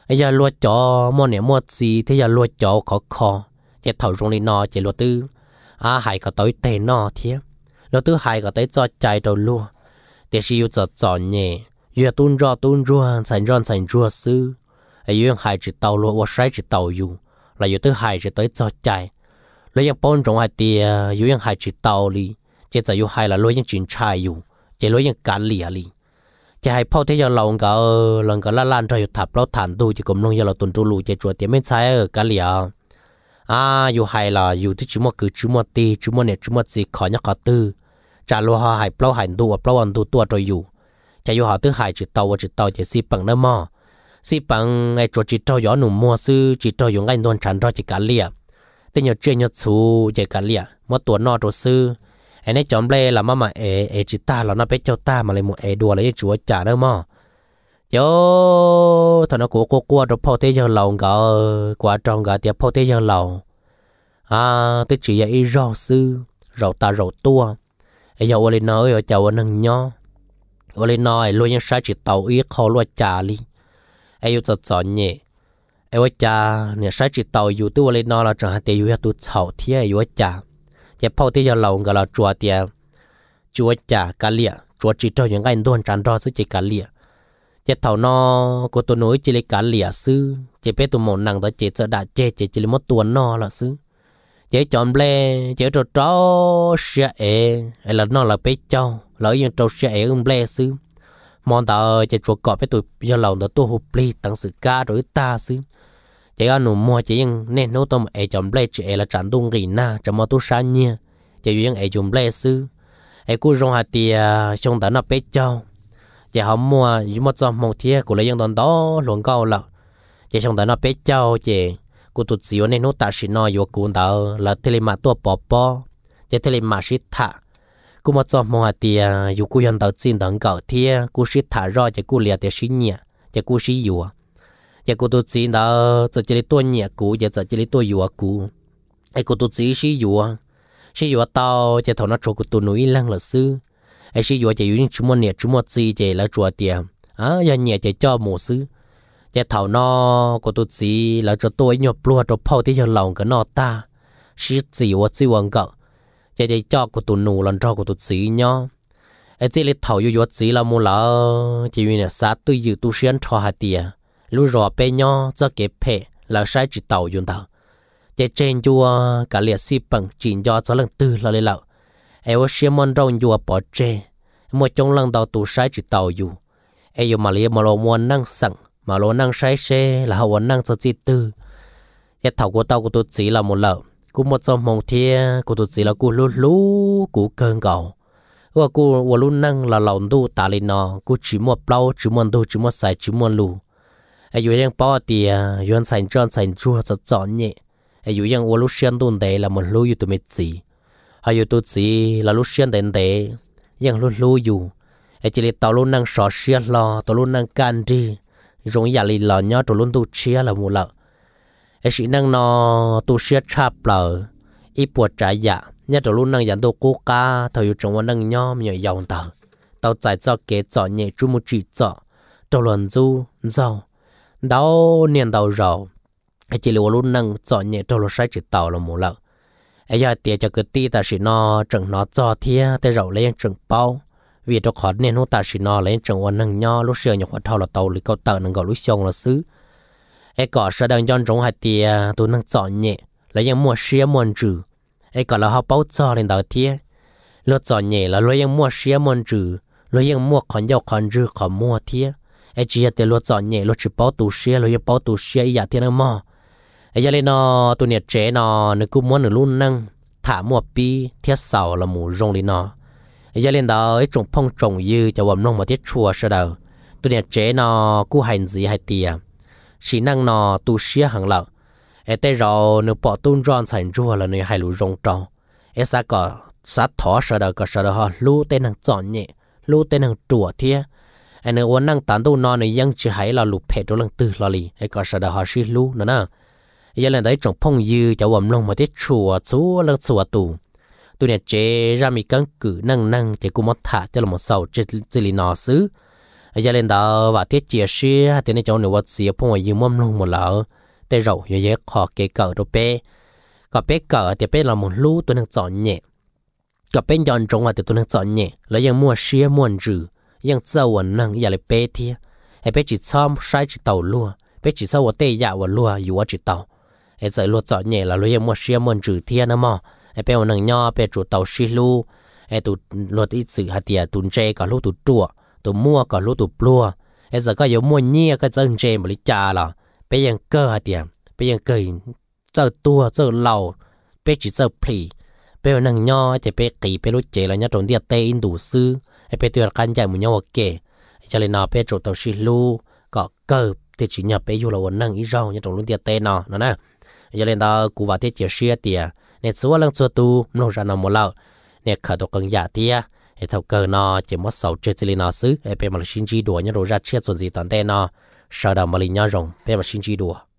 ไอ้ยาลวดจอมอเนี่ยมอดซีที่ยาลวดจอขอคอ จะเถ่าตรงนี้นอจะลวดตื้ออาหายก็ต่อยเตนอเทียลตหายก็ได้จอใจตัวลูเดียวจะจอเนี่ยยตุนรอตุนรัวสันรอนสันรัวซื้อไอ้ยังหายจิตตลัว่าใช้จิตตอยู่ลราอยู่ตัวหายจิตได้จอใจ แล้วยังป้อนจงไอเตียอยู่ยังหายจิตตอลีจะจะอยู่หายละลูยังจินชายอยู่ จะลูยังกันเหลียลีจะให้พ่อที่ยังลงก็เออลงก็ละลานใจอยู่ถับเราฐานดูจะกลมลงยังเราตุนจุลูจะจวดเตี้ยไม่ใช่เออกันเหลียอ่าอยู่หายละอยู่ที่ชิมว่คือชิมว่ตีชิมว่เนี่ยชิมว่สีขอเนี่ยขอตือ trả lô họ plau hải đùa plau ăn đùa tua rồi dù chạy vô họ thứ hải chỉ tàu chỉ tàu chỉ xì bằng nó mò xì bằng ngay chỗ chỉ tàu gió nụ mua sư chỉ tàu dùng ngay đồn chán rồi chỉ cả lìa tên nhỏ chuyện nhỏ chú chỉ cả lìa mua tua nọ đồ sư anh ấy chọn lê là mà ế ế chỉ ta là nó bé cho ta mà lại một ế đùa lấy chúa trả nó mò yo thằng nó của cô qua rồi phô thế giờ lầu gỡ qua trong gỡ tiệp phô thế giờ lầu à tôi chỉ là ý sư rau ta rau tua ไอ้ยาวลีน้อยเจาวันหนึ่งย่อวลีน้อยลอยยังใช้จิตเต่าอี้ยคอลวดจ่าลีไอ้ยจะสอนเนี่ยไอ้วจ่าเนี่ยใช้จิตเต่าอยู่ตัววลนน้อยเราจะหาเตียอยู่ตัวเฉาเที่ยอยูวจ่าจะพ่อที่จะเรากับเราจัวเตียจัวจ่ากาเลียจัวจิตเต่าอย่างไงด้วนจันรอซึ่งจิกาเลียจะเต่านอก็ตัวน้อยจิเลกาเลียซื้อ จะเป็นตัวหมอนนังตัวเจจะด่าเจเจจิเมดตัวนอละซื้อ chế chọn ble chế trò trò xe ế hay là nó là bé châu lỡ như trò xe ế ông ble xứ mòn tờ chế trò cọp bé tụi do lòng đó tu hụp ble tăng sự ca rồi ta xứ chế ăn nụ mua chế nhưng nên nấu tôm ế chọn ble chế ế là chẳng tung gỉ na chẳng mà tu sa nhia chế duyên ế chọn ble xứ ế cú rong hạt tìa trong đó nó bé châu chế họ mua một trăm một thia của lấy dân đoàn đó luôn câu lợ chế trong đó nó bé châu chế cô tụt xíu nên nó ta chỉ nói vô cuốn tao là thế mà tôi bỏ bỏ thế thế mà xịt thả cô mà cho mua tiền, dù cô hiện tao xin đằng cậu thì cô xịt thả rồi thì cô lấy tiền sinh nhẹ thì cô xịt vô thì cô tụt xíu đó giờ chỉ là tua nhẹ cũ giờ chỉ là tua vô ai cô tụt xíu xịt vô xịt vô tao thì thằng nó cho cô tụt núi lăng là sư ai xịt vô thì dùng chúng mua nhẹ chúng mua gì thì là chùa tiền à giờ nhẹ thì cho mổ sư แต่เท่าน้อก็ตัวจีแล้วจะตัวหยบปลัวตัวพ่อที่จะหลงกันนอตาชิจีว่าจีวังก็จะจะจอกก็ตัวหนูแล้วจอกก็ตัวจีเนาะไอ้จีเลยเท่าอยู่ยอดจีแล้วมูแล้วจีวิเนี่ยสาตุยอยู่ตุเชียนทอหาเตียลู่รอไปเนาะจะเก็บเพะแล้วใช้จีเต่าอยู่เต่าจะเจนจัวกะเลียสิปังจีนยอจะเรื่องตื้อเราเลยแล้วไอ้ว่าเชียมันร้องยัวปอเจมัวจงลังเต่าตัวใช้จีเต่าอยู่ไอ้อยู่มาเลียมาลอมวนนั่งสั่ง mà lo năng sai xe là hậu năng cho chi tư nhất thầu của tao của tôi chỉ là một lợ cú một trong mong thia của tôi chỉ là cú lú lú cú cơn cầu và cú và lú năng là lòng đu tả lên nó cú chỉ một bao chỉ một đu chỉ một sai chỉ một lù. ai dù đang bao thì yon à, sành tròn sành chua cho chọn nhẹ ai dù đang và lú xuyên đun đấy là một lú như tôi mình chỉ hay dù tôi chỉ là lú xuyên đến đấy yang lú lú yêu ai chỉ là tao lú năng sọ xuyên lo tao lú năng can đi rong ya li lo nyo to lun tu chia là mu lợ e sĩ năng nó tu chia chap lợ ít bùa trái ya dạ. nhớ to lun năng yan tu cố ca thầu yu trong năng nho nhiều dòng tờ tao giải cho kế cho nhẹ chú mu chỉ cho to luận du giàu đau niên đầu rồi chỉ là lun năng cho nhẹ to lun sai chỉ tàu là mu lợ ai giờ tiệt cho cái ti ta sĩ nó chẳng nó cho thia tới rậu lên chẳng bao vì cho khó nên hô ta chỉ nó lên trường ôn nâng nho lúc xưa nhiều khoản thao là tàu lì câu tờ nâng gọi lúc xong là xứ ai gọi sợ đơn chọn trống hai tia tôi nâng chọn nhẹ là những mua xía mua trừ ai gọi là họ bao cho lên đầu tia lúc chọn nhẹ là lúc những mua xía mua trừ lúc những mua còn giàu còn trừ còn mua tia ai chỉ là lúc chọn nhẹ lúc chỉ bao tù xía lúc những bao tù xía ý giả thiên nâng mò ai giờ lên nó tôi nhiệt chế nó nó cũng muốn được luôn nâng thả mua pi thiết sầu là mù rong lên nó giờ lên đó ấy trồng phong trồng như cho bọn nông mà tiết chùa sơ đầu tôi nhà chế nó cú hành gì hay tiề à? chỉ năng nó tu xía hàng lợ ấy tê rồi nếu bỏ tuôn ròn sành rùa là nơi hai lũ rồng tròn ấy xa có xa thỏ sơ đầu có sơ đầu họ lũ tên năng chọn nhẹ lũ tên năng chùa thiê anh ấy uốn năng tán tu nó này ยัง chỉ hay là lụp phe đồ lăng tư là lì ấy có sơ đầu họ xí lũ nữa nè giờ lên đấy trồng phong như cho bọn nông mà tiết chùa chúa lăng chùa tù tôi nè chế ra mi căng cử năng năng thì cũng mất thả cho là một sầu chế chế lì nó xứ giờ lên đó và tiết chia sẻ thì nên cháu nữa vật gì phong ngoài mâm luôn một lỡ để rậu như vậy khó kế cỡ đồ bé có bé cỡ thì bé là một lũ tôi đang chọn nhẹ có bé nhọn trống à thì tôi đang chọn nhẹ lấy ยัง mua xía mua rử ยัง sâu ở năng giờ lại bé thì hay bé chỉ xóm sai chỉ tàu luôn bé chỉ sâu ở tây dạ ở luôn dù chỉ tàu hay giờ luôn chọn nhẹ là lấy ยัง mua xía mua rử thì nó mò ai bé nằng nhỏ bé chuột tàu xí lu ai tụ luật ít sự hạt tiền tụ chê cả lúc tụ chùa tụ mua cả lúc tụ plua ai giờ có yếu mua nhia cái dân chê mà lý cha là bé ยัง cơ hạt tiền bé ยัง cơ giờ tua giờ lầu bé chỉ giờ phì bé nằng nhỏ thì bé kỳ bé lúc chê là nhá trốn đi tê in đủ sư ai bé tuyệt căn chạy một nhau kể cho nên nó bé chuột tàu xí lu có cơ thì chỉ nhập bé vô là nằng ít rau nhá trốn luôn đi tê nó nó nè cho nên ta cụ bà thế chia sẻ tiền nè xua lăng xua tu mô ra nó mô lao nè khởi đồ cần giả tia hệ thầu cơ nó chỉ mất sầu chơi chơi nó xứ hệ bề mặt sinh chi đùa nhớ đồ ra chết chuẩn gì toàn tên nó sợ đầu mà linh nhau rồng bề mặt sinh chi đùa